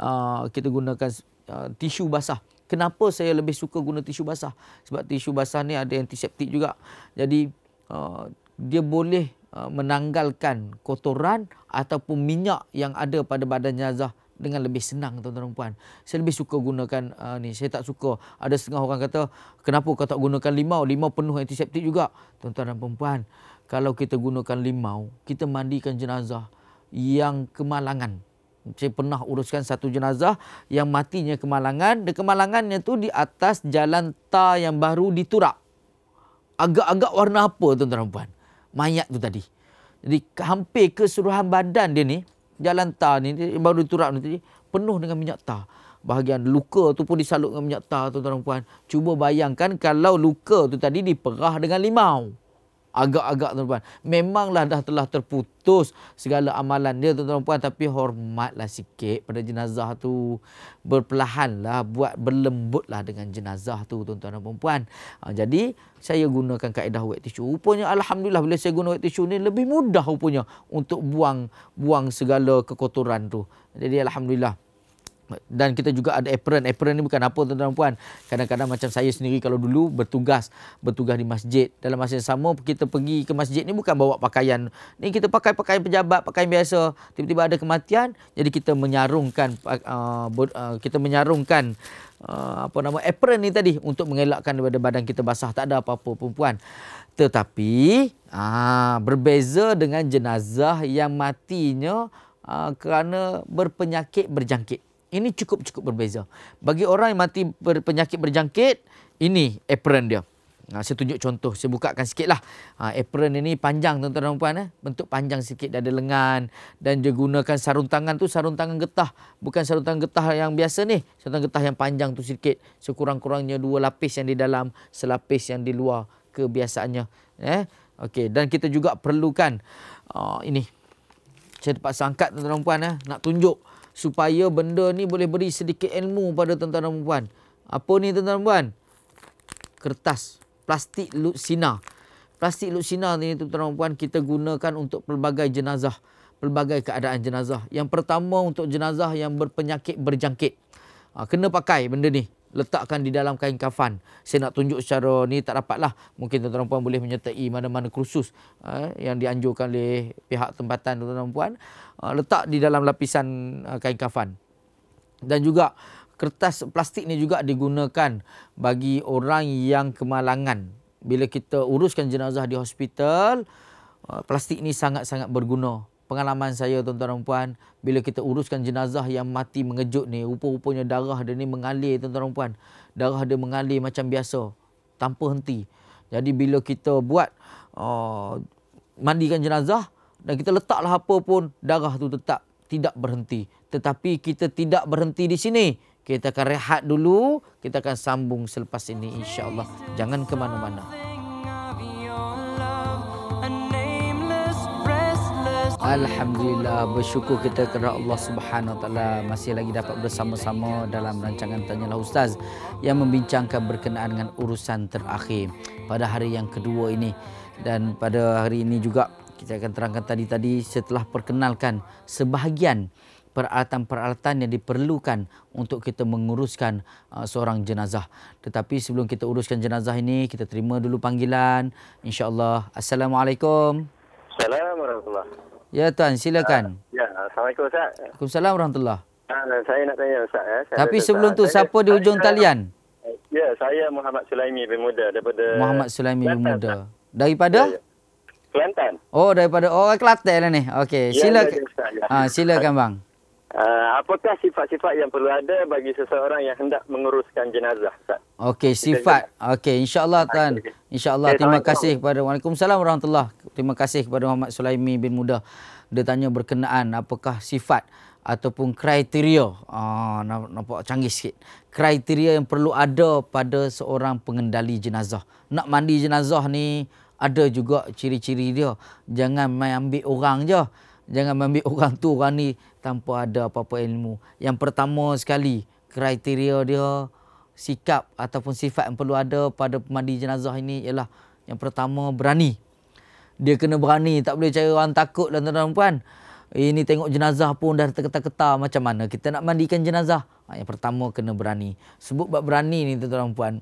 uh, kita gunakan Uh, tisu basah. Kenapa saya lebih suka guna tisu basah? Sebab tisu basah ni ada antiseptik juga. Jadi uh, dia boleh uh, menanggalkan kotoran ataupun minyak yang ada pada badan jenazah dengan lebih senang tuan-tuan dan puan. Saya lebih suka gunakan uh, ni. Saya tak suka ada setengah orang kata kenapa kau tak gunakan limau? Limau penuh antiseptik juga. Tuan-tuan dan puan, kalau kita gunakan limau, kita mandikan jenazah yang kemalangan saya pernah uruskan satu jenazah yang matinya kemalangan. Dia kemalangannya tu di atas jalan ta yang baru diturak. Agak-agak warna apa tuan-tuan dan puan? Mayat tu tadi. Jadi hampir keseluruhan badan dia ni, jalan ta ni yang baru diturak tu, tadi, penuh dengan minyak ta. Bahagian luka tu pun disalut dengan minyak ta tuan-tuan dan puan. Cuba bayangkan kalau luka tu tadi diperah dengan limau agak-agak tuan puan Memanglah dah telah terputus segala amalan dia tuan-tuan puan tapi hormatlah sikit pada jenazah tu. Berpelahanlah buat berlembutlah dengan jenazah tu tuan-tuan dan puan-puan. Ha, jadi saya gunakan kaedah wet tissue. Rupanya alhamdulillah bila saya guna wet tissue ni lebih mudah rupanya untuk buang buang segala kekotoran tu. Jadi alhamdulillah dan kita juga ada apron apron ni bukan apa tuan-tuan puan kadang-kadang macam saya sendiri kalau dulu bertugas bertugas di masjid dalam masa yang sama kita pergi ke masjid ni bukan bawa pakaian ni kita pakai pakaian pejabat pakaian biasa tiba-tiba ada kematian jadi kita menyarungkan uh, uh, kita menyarungkan uh, apa nama apron ni tadi untuk mengelakkan daripada badan kita basah tak ada apa-apa perempuan tetapi uh, berbeza dengan jenazah yang matinya uh, kerana berpenyakit berjangkit ini cukup-cukup berbeza. Bagi orang yang mati ber, penyakit berjangkit, ini apron dia. Ha, saya tunjuk contoh, saya bukakan sikit lah. Ha, apron ini panjang tuan-tuan dan puan. Eh. Bentuk panjang sikit, dia ada lengan. Dan dia gunakan sarung tangan tu, sarung tangan getah. Bukan sarung tangan getah yang biasa ni. Sarung tangan getah yang panjang tu sikit. Sekurang-kurangnya dua lapis yang di dalam, selapis yang di luar kebiasaannya. Eh? Okey, dan kita juga perlukan uh, ini. Saya terpaksa angkat tuan-tuan dan puan. Eh. Nak tunjuk supaya benda ni boleh beri sedikit ilmu pada tuan-tuan dan puan. Apa ni tuan-tuan dan puan? Kertas plastik lucina, Plastik lucina ni tuan-tuan dan puan kita gunakan untuk pelbagai jenazah, pelbagai keadaan jenazah. Yang pertama untuk jenazah yang berpenyakit berjangkit. Ha, kena pakai benda ni letakkan di dalam kain kafan. Saya nak tunjuk secara ni tak dapatlah. Mungkin tuan-tuan dan puan boleh menyertai mana-mana kursus uh, eh, yang dianjurkan oleh pihak tempatan tuan-tuan dan puan. Uh, letak di dalam lapisan uh, kain kafan. Dan juga kertas plastik ni juga digunakan bagi orang yang kemalangan. Bila kita uruskan jenazah di hospital, uh, plastik ni sangat-sangat berguna pengalaman saya tuan-tuan dan puan bila kita uruskan jenazah yang mati mengejut ni rupa-rupanya darah dia ni mengalir tuan-tuan dan puan darah dia mengalir macam biasa tanpa henti jadi bila kita buat uh, mandikan jenazah dan kita letaklah apa pun darah tu tetap tidak berhenti tetapi kita tidak berhenti di sini kita akan rehat dulu kita akan sambung selepas ini insya-Allah jangan ke mana-mana Alhamdulillah bersyukur kita kepada Allah Subhanahu taala masih lagi dapat bersama-sama dalam rancangan tanya tanyalah ustaz yang membincangkan berkenaan dengan urusan terakhir pada hari yang kedua ini dan pada hari ini juga kita akan terangkan tadi-tadi setelah perkenalkan sebahagian peralatan-peralatan yang diperlukan untuk kita menguruskan uh, seorang jenazah. Tetapi sebelum kita uruskan jenazah ini, kita terima dulu panggilan. InsyaAllah. Assalamualaikum. Assalamualaikum Ya tuan, silakan. Ah, ya, Assalamualaikum Ustaz. Waalaikumsalam warahmatullahi. Ah, saya nak tanya Ustaz eh. Saya Tapi sebelum tu siapa di hujung talian? Ya, saya Muhammad Sulaimi bin Muda daripada Muhammad Sulaimi bin Muda. Daripada ya, ya. Kelantan. Oh, daripada oh, Kelantan lah ni. Okey, silakan. Ya, ya, ya, ya. Ah, silakan bang. Uh, apakah sifat-sifat yang perlu ada bagi seseorang yang hendak menguruskan jenazah Ustaz? Okey, sifat. Okey, insya-Allah tuan. Insya-Allah okay, terima kasih kepada Waalaikumsalam warahmatullahi. Terima kasih kepada Muhammad Sulaimi bin Mudah. Dia tanya berkenaan apakah sifat ataupun kriteria. Ah, uh, nampak canggih sikit. Kriteria yang perlu ada pada seorang pengendali jenazah. Nak mandi jenazah ni ada juga ciri-ciri dia. Jangan main ambil orang je jangan ambil orang tu orang ni tanpa ada apa-apa ilmu. Yang pertama sekali kriteria dia sikap ataupun sifat yang perlu ada pada pemandi jenazah ini ialah yang pertama berani. Dia kena berani, tak boleh cari orang takut lah, dan tuan-tuan puan. Ini tengok jenazah pun dah terketar-ketar macam mana kita nak mandikan jenazah. Ah, yang pertama kena berani. Sebut bab berani ni tuan-tuan puan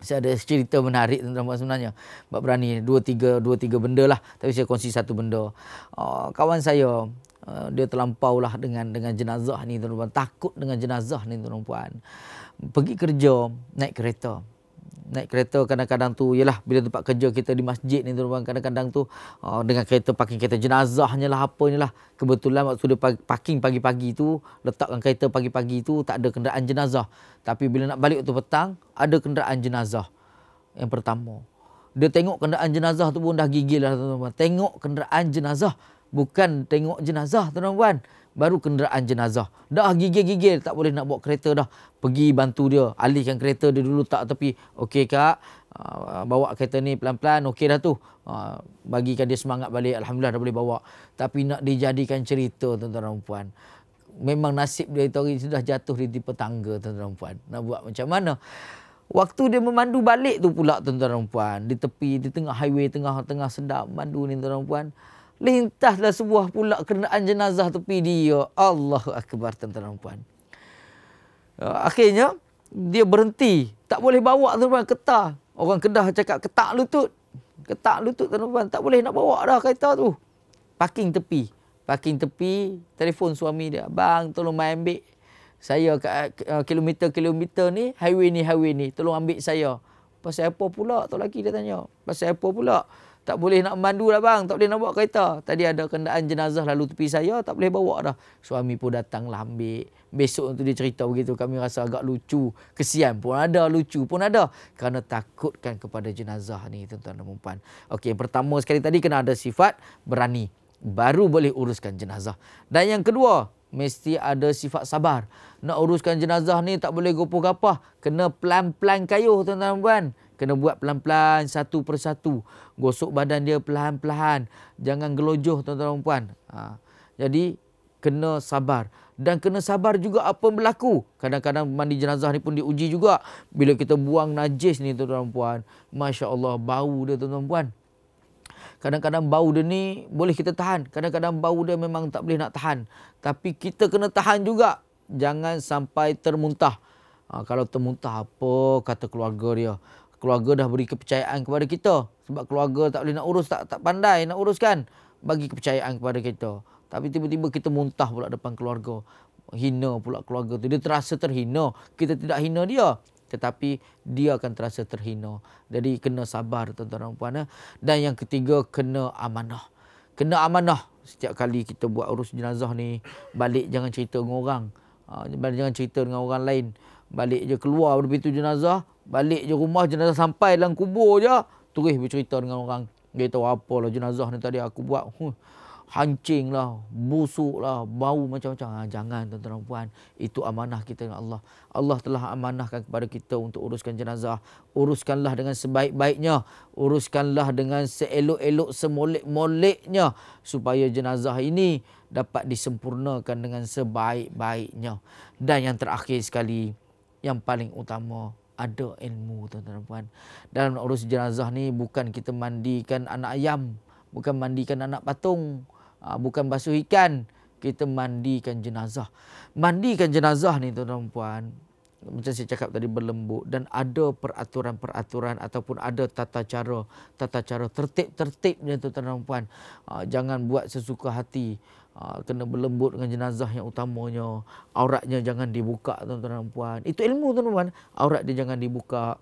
saya ada cerita menarik tentang Puan sebenarnya. Bab berani dua tiga dua tiga benda lah. Tapi saya kongsi satu benda. Uh, kawan saya uh, dia terlampau lah dengan dengan jenazah ni tuan-tuan. Takut dengan jenazah ni tuan-tuan. Pergi kerja naik kereta naik kereta kadang-kadang tu yalah bila tempat kerja kita di masjid ni tuan-tuan kadang-kadang tu oh, dengan kereta parking kereta jenazahnya lah apanya lah kebetulan waktu dia parking pagi-pagi tu letakkan kereta pagi-pagi tu tak ada kenderaan jenazah tapi bila nak balik waktu petang ada kenderaan jenazah yang pertama dia tengok kenderaan jenazah tu pun dah gigil lah tuan-tuan tengok kenderaan jenazah bukan tengok jenazah tuan-tuan baru kenderaan jenazah. Dah ah, gigil-gigil tak boleh nak bawa kereta dah. Pergi bantu dia, alihkan kereta dia dulu tak tepi. Okey kak, ah, bawa kereta ni pelan-pelan, okey dah tu. Ah, bagikan dia semangat balik, Alhamdulillah dah boleh bawa. Tapi nak dijadikan cerita tuan-tuan dan puan. Memang nasib dia itu sudah jatuh di tipe tangga tuan-tuan dan puan. Nak buat macam mana? Waktu dia memandu balik tu pula tuan-tuan dan puan. Di tepi, di tengah highway, tengah-tengah sedap memandu ni tuan-tuan dan puan lintaslah sebuah pula kenaan jenazah tepi dia. Allahu akbar tuan-tuan dan puan. Ya, akhirnya dia berhenti, tak boleh bawa tuan-tuan ketah. Orang Kedah cakap ketak lutut. Ketak lutut tuan-tuan, tak boleh nak bawa dah kereta tu. Parking tepi. Parking tepi, telefon suami dia, "Bang, tolong mai ambil saya kat kilometer-kilometer ni, highway ni, highway ni, tolong ambil saya." Pasal apa pula tu lagi dia tanya? Pasal apa pula? tak boleh nak mandu lah bang, tak boleh nak bawa kereta. Tadi ada kendaan jenazah lalu tepi saya, tak boleh bawa dah. Suami pun datang lah ambil. Besok tu dia cerita begitu, kami rasa agak lucu. Kesian pun ada, lucu pun ada. Kerana takutkan kepada jenazah ni, tuan-tuan dan perempuan. Okey, pertama sekali tadi kena ada sifat berani. Baru boleh uruskan jenazah. Dan yang kedua, mesti ada sifat sabar. Nak uruskan jenazah ni tak boleh gopoh-gapah. Kena pelan-pelan kayuh, tuan-tuan dan perempuan. Kena buat pelan-pelan satu persatu. Gosok badan dia pelan-pelan. Jangan gelojoh tuan-tuan dan puan. Ha. Jadi kena sabar. Dan kena sabar juga apa yang berlaku. Kadang-kadang mandi jenazah ni pun diuji juga. Bila kita buang najis ni tuan-tuan dan puan. Masya Allah bau dia tuan-tuan puan. Kadang-kadang bau dia ni boleh kita tahan. Kadang-kadang bau dia memang tak boleh nak tahan. Tapi kita kena tahan juga. Jangan sampai termuntah. Ha, kalau termuntah apa kata keluarga dia keluarga dah beri kepercayaan kepada kita sebab keluarga tak boleh nak urus tak tak pandai nak uruskan bagi kepercayaan kepada kita tapi tiba-tiba kita muntah pula depan keluarga hina pula keluarga tu dia terasa terhina kita tidak hina dia tetapi dia akan terasa terhina jadi kena sabar tuan-tuan dan puan eh. dan yang ketiga kena amanah kena amanah setiap kali kita buat urus jenazah ni balik jangan cerita dengan orang ah, jangan cerita dengan orang lain balik je keluar dari pintu jenazah, balik je rumah jenazah sampai dalam kubur je, terus bercerita dengan orang. Dia tahu apa lah jenazah ni tadi aku buat. Huh, hancing lah, busuk lah, bau macam-macam. Ha, jangan tuan-tuan dan puan. Itu amanah kita dengan Allah. Allah telah amanahkan kepada kita untuk uruskan jenazah. Uruskanlah dengan sebaik-baiknya. Uruskanlah dengan seelok-elok semolek-moleknya. Supaya jenazah ini dapat disempurnakan dengan sebaik-baiknya. Dan yang terakhir sekali, yang paling utama ada ilmu tuan-tuan dan puan. Dalam urus jenazah ni bukan kita mandikan anak ayam, bukan mandikan anak patung, ah, bukan basuh ikan, kita mandikan jenazah. Mandikan jenazah ni tuan-tuan dan puan macam saya cakap tadi berlembut dan ada peraturan-peraturan ataupun ada tata cara tata cara tertib-tertib dia tuan-tuan dan puan. Ah, jangan buat sesuka hati. Ah, kena berlembut dengan jenazah yang utamanya auratnya jangan dibuka tuan-tuan dan puan itu ilmu tuan-tuan aurat dia jangan dibuka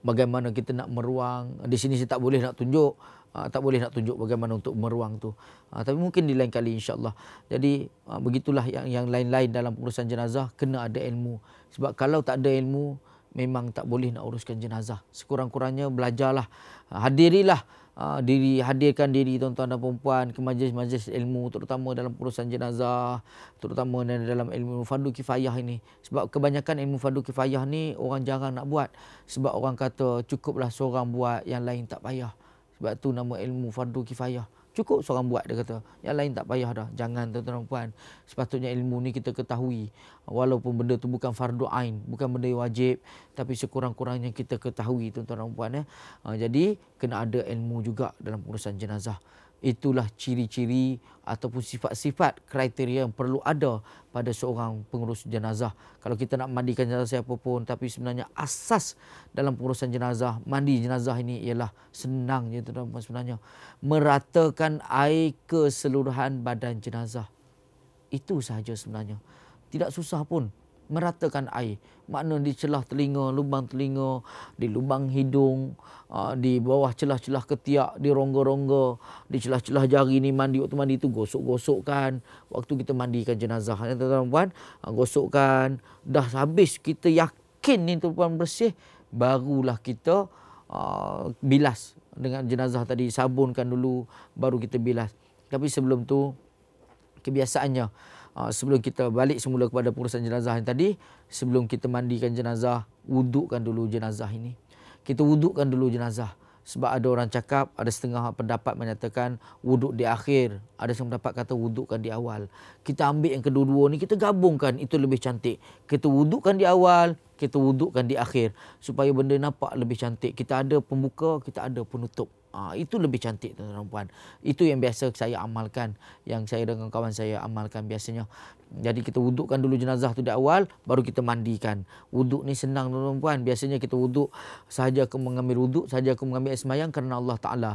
bagaimana kita nak meruang di sini saya tak boleh nak tunjuk Uh, tak boleh nak tunjuk bagaimana untuk meruang tu. Uh, tapi mungkin di lain kali insyaAllah. Jadi uh, begitulah yang yang lain-lain dalam urusan jenazah kena ada ilmu. Sebab kalau tak ada ilmu memang tak boleh nak uruskan jenazah. Sekurang-kurangnya belajarlah. Uh, hadirilah uh, diri hadirkan diri tuan-tuan dan puan-puan ke majlis-majlis ilmu terutama dalam perusahaan jenazah terutama dalam ilmu fardu kifayah ini sebab kebanyakan ilmu fardu kifayah ni orang jarang nak buat sebab orang kata cukuplah seorang buat yang lain tak payah sebab tu nama ilmu fardu kifayah Cukup seorang buat dia kata. Yang lain tak payah dah. Jangan tuan-tuan dan puan. Sepatutnya ilmu ni kita ketahui. Walaupun benda tu bukan fardu ain, bukan benda yang wajib, tapi sekurang-kurangnya kita ketahui tuan-tuan dan puan ya. Jadi kena ada ilmu juga dalam urusan jenazah itulah ciri-ciri ataupun sifat-sifat kriteria yang perlu ada pada seorang pengurus jenazah. Kalau kita nak mandikan jenazah siapa pun tapi sebenarnya asas dalam pengurusan jenazah, mandi jenazah ini ialah senang je tuan-tuan sebenarnya. Meratakan air keseluruhan badan jenazah. Itu sahaja sebenarnya. Tidak susah pun meratakan air. Maknanya di celah telinga, lubang telinga, di lubang hidung, ah, di bawah celah-celah ketiak, di rongga-rongga, di celah-celah jari ni mandi waktu mandi tu gosok-gosokkan. Waktu kita mandikan jenazah, ya, tuan -tuan, ah, puan, gosokkan. Dah habis kita yakin ni tuan-tuan bersih, barulah kita uh, bilas dengan jenazah tadi sabunkan dulu baru kita bilas tapi sebelum tu kebiasaannya Ah, sebelum kita balik semula kepada perusahaan jenazah yang tadi, sebelum kita mandikan jenazah, wudukkan dulu jenazah ini. Kita wudukkan dulu jenazah. Sebab ada orang cakap, ada setengah pendapat menyatakan wuduk di akhir. Ada setengah pendapat kata wudukkan di awal. Kita ambil yang kedua-dua ni, kita gabungkan. Itu lebih cantik. Kita wudukkan di awal, kita wudukkan di akhir. Supaya benda nampak lebih cantik. Kita ada pembuka, kita ada penutup. Ah, itu lebih cantik tuan-tuan dan puan. Itu yang biasa saya amalkan. Yang saya dengan kawan saya amalkan biasanya. Jadi kita wudukkan dulu jenazah tu di awal. Baru kita mandikan. Wuduk ni senang tuan-tuan puan. Biasanya kita wuduk. saja aku mengambil wuduk. saja aku mengambil ismayang. Kerana Allah Ta'ala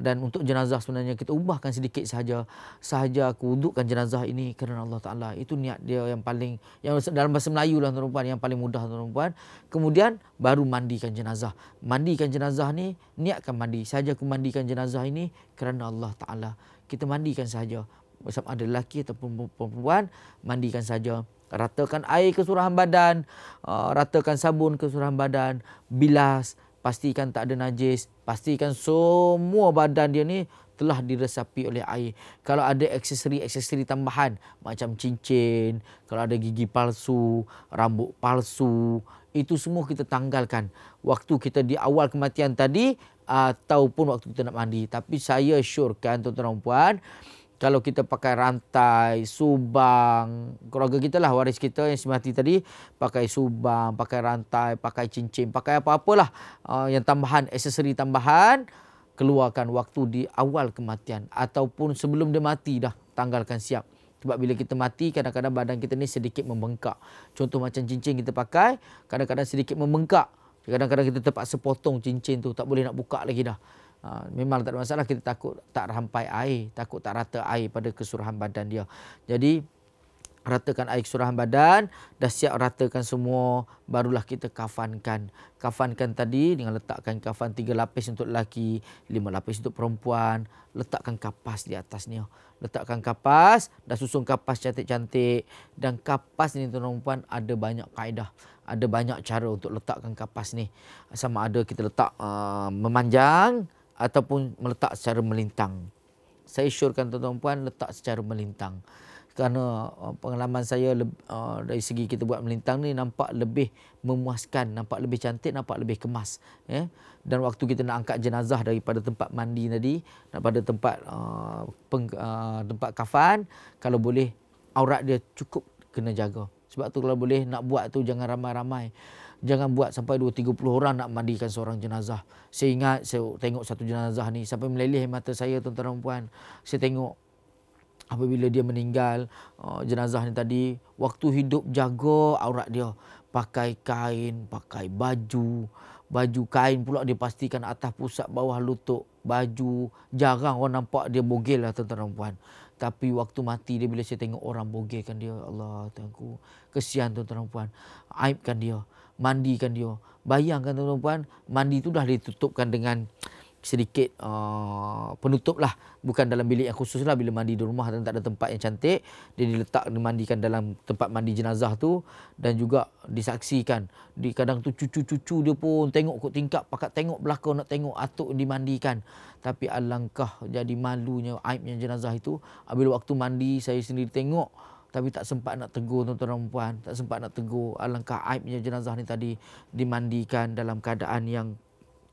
dan untuk jenazah sebenarnya kita ubahkan sedikit sahaja sahaja aku wudukkan jenazah ini kerana Allah Taala itu niat dia yang paling yang dalam bahasa Melayu lah tuan yang paling mudah tuan-tuan kemudian baru mandikan jenazah mandikan jenazah ni niatkan mandi saja aku mandikan jenazah ini kerana Allah Taala kita mandikan saja sama ada lelaki ataupun perempuan mandikan saja ratakan air ke badan uh, ratakan sabun ke badan bilas pastikan tak ada najis, pastikan semua badan dia ni telah diresapi oleh air. Kalau ada aksesori-aksesori tambahan macam cincin, kalau ada gigi palsu, rambut palsu, itu semua kita tanggalkan waktu kita di awal kematian tadi ataupun waktu kita nak mandi. Tapi saya syorkan tuan-tuan dan puan-puan kalau kita pakai rantai, subang, keluarga kita lah waris kita yang semati tadi pakai subang, pakai rantai, pakai cincin, pakai apa-apalah uh, yang tambahan aksesori tambahan keluarkan waktu di awal kematian ataupun sebelum dia mati dah tanggalkan siap. Sebab bila kita mati kadang-kadang badan kita ni sedikit membengkak. Contoh macam cincin kita pakai kadang-kadang sedikit membengkak. Kadang-kadang kita terpaksa potong cincin tu tak boleh nak buka lagi dah. Ha, memang tak ada masalah kita takut tak rampai air, takut tak rata air pada kesurahan badan dia. Jadi ratakan air kesurahan badan, dah siap ratakan semua, barulah kita kafankan. Kafankan tadi dengan letakkan kafan tiga lapis untuk lelaki, lima lapis untuk perempuan, letakkan kapas di atasnya. Letakkan kapas, dah susun kapas cantik-cantik dan kapas ni tuan perempuan ada banyak kaedah. Ada banyak cara untuk letakkan kapas ni. Sama ada kita letak uh, memanjang, ataupun meletak secara melintang. Saya syorkan tuan-tuan puan letak secara melintang. Kerana uh, pengalaman saya uh, dari segi kita buat melintang ni nampak lebih memuaskan, nampak lebih cantik, nampak lebih kemas. Ya. Dan waktu kita nak angkat jenazah daripada tempat mandi tadi, daripada tempat uh, tempat kafan, kalau boleh aurat dia cukup kena jaga. Sebab tu kalau boleh nak buat tu jangan ramai-ramai. Jangan buat sampai 2 30 orang nak mandikan seorang jenazah. Saya ingat saya tengok satu jenazah ni sampai meleleh mata saya tuan-tuan dan puan. Saya tengok apabila dia meninggal uh, jenazah ni tadi waktu hidup jaga aurat dia pakai kain, pakai baju, baju kain pula dia pastikan atas pusat bawah lutut baju jarang orang nampak dia bogel lah tuan-tuan dan puan tapi waktu mati dia bila saya tengok orang bogelkan dia Allah tuanku kesian tuan-tuan dan puan aibkan dia mandikan dia. Bayangkan tuan-tuan, mandi tu dah ditutupkan dengan sedikit uh, penutup lah. Bukan dalam bilik yang khusus lah. Bila mandi di rumah dan tak ada tempat yang cantik. Dia diletak dimandikan dalam tempat mandi jenazah tu. Dan juga disaksikan. Di kadang tu cucu-cucu dia pun tengok kot tingkap. Pakat tengok belakang nak tengok atuk dimandikan. Tapi alangkah jadi malunya aibnya jenazah itu. Bila waktu mandi saya sendiri tengok tapi tak sempat nak tegur tuan-tuan dan puan tak sempat nak tegur alangkah aibnya jenazah ni tadi dimandikan dalam keadaan yang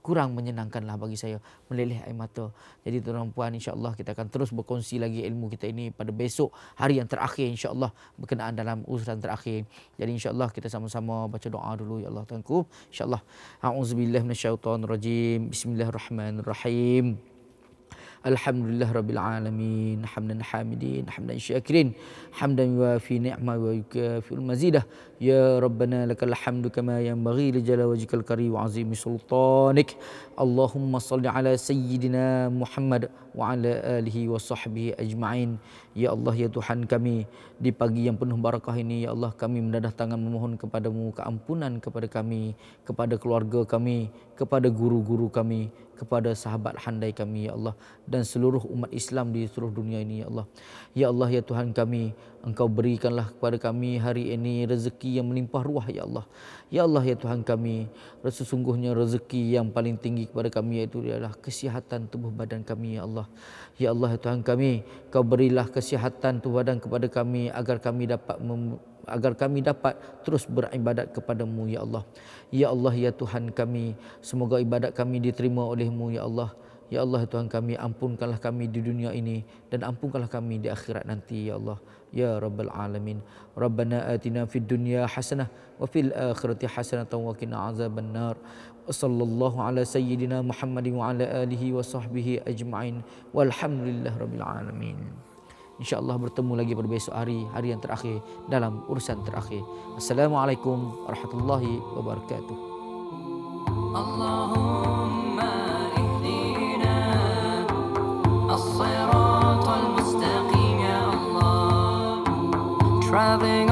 kurang menyenangkanlah bagi saya meleleh air mata. Jadi tuan dan puan insya-Allah kita akan terus berkongsi lagi ilmu kita ini pada besok hari yang terakhir insya-Allah berkenaan dalam usran terakhir. Jadi insya-Allah kita sama-sama baca doa dulu ya Allah Tuanku. Insya-Allah. A'udzubillahi minasyaitonirrajim. Bismillahirrahmanirrahim. Alhamdulillah Rabbil Alamin Hamdan Hamidin Hamdan Syakirin Hamdan Yuafi Ni'ma Wa Yukafil Mazidah Ya Rabbana Lakal Hamdu Kama Yang Baghi Lijala Wajikal Kari Wa Azimi Sultanik Allahumma Salli Ala Sayyidina Muhammad Wa Ala Alihi Wa Sahbihi Ajma'in Ya Allah Ya Tuhan kami Di pagi yang penuh barakah ini Ya Allah kami mendadah tangan memohon kepadamu Keampunan kepada kami Kepada keluarga kami Kepada guru-guru kami kepada sahabat handai kami ya Allah dan seluruh umat Islam di seluruh dunia ini ya Allah. Ya Allah ya Tuhan kami, Engkau berikanlah kepada kami hari ini rezeki yang melimpah ruah ya Allah. Ya Allah ya Tuhan kami, sesungguhnya rezeki yang paling tinggi kepada kami yaitu ialah kesihatan tubuh badan kami ya Allah. Ya Allah ya Tuhan kami, Kau berilah kesihatan tubuh badan kepada kami agar kami dapat mem- agar kami dapat terus beribadat kepadamu ya Allah. Ya Allah ya Tuhan kami, semoga ibadat kami diterima olehmu ya Allah. Ya Allah ya Tuhan kami, ampunkanlah kami di dunia ini dan ampunkanlah kami di akhirat nanti ya Allah. يا رب العالمين ربنا آتنا في الدنيا حسنة وفي الآخرة حسنة وقنا عذاب النار وصلى الله على سيدنا محمد وعلى آله وصحبه أجمعين والحمد لله رب العالمين InsyaAllah bertemu lagi pada besok hari, hari yang terakhir dalam urusan terakhir. Assalamualaikum warahmatullahi wabarakatuh. Allahumma ihdina as-sirat. driving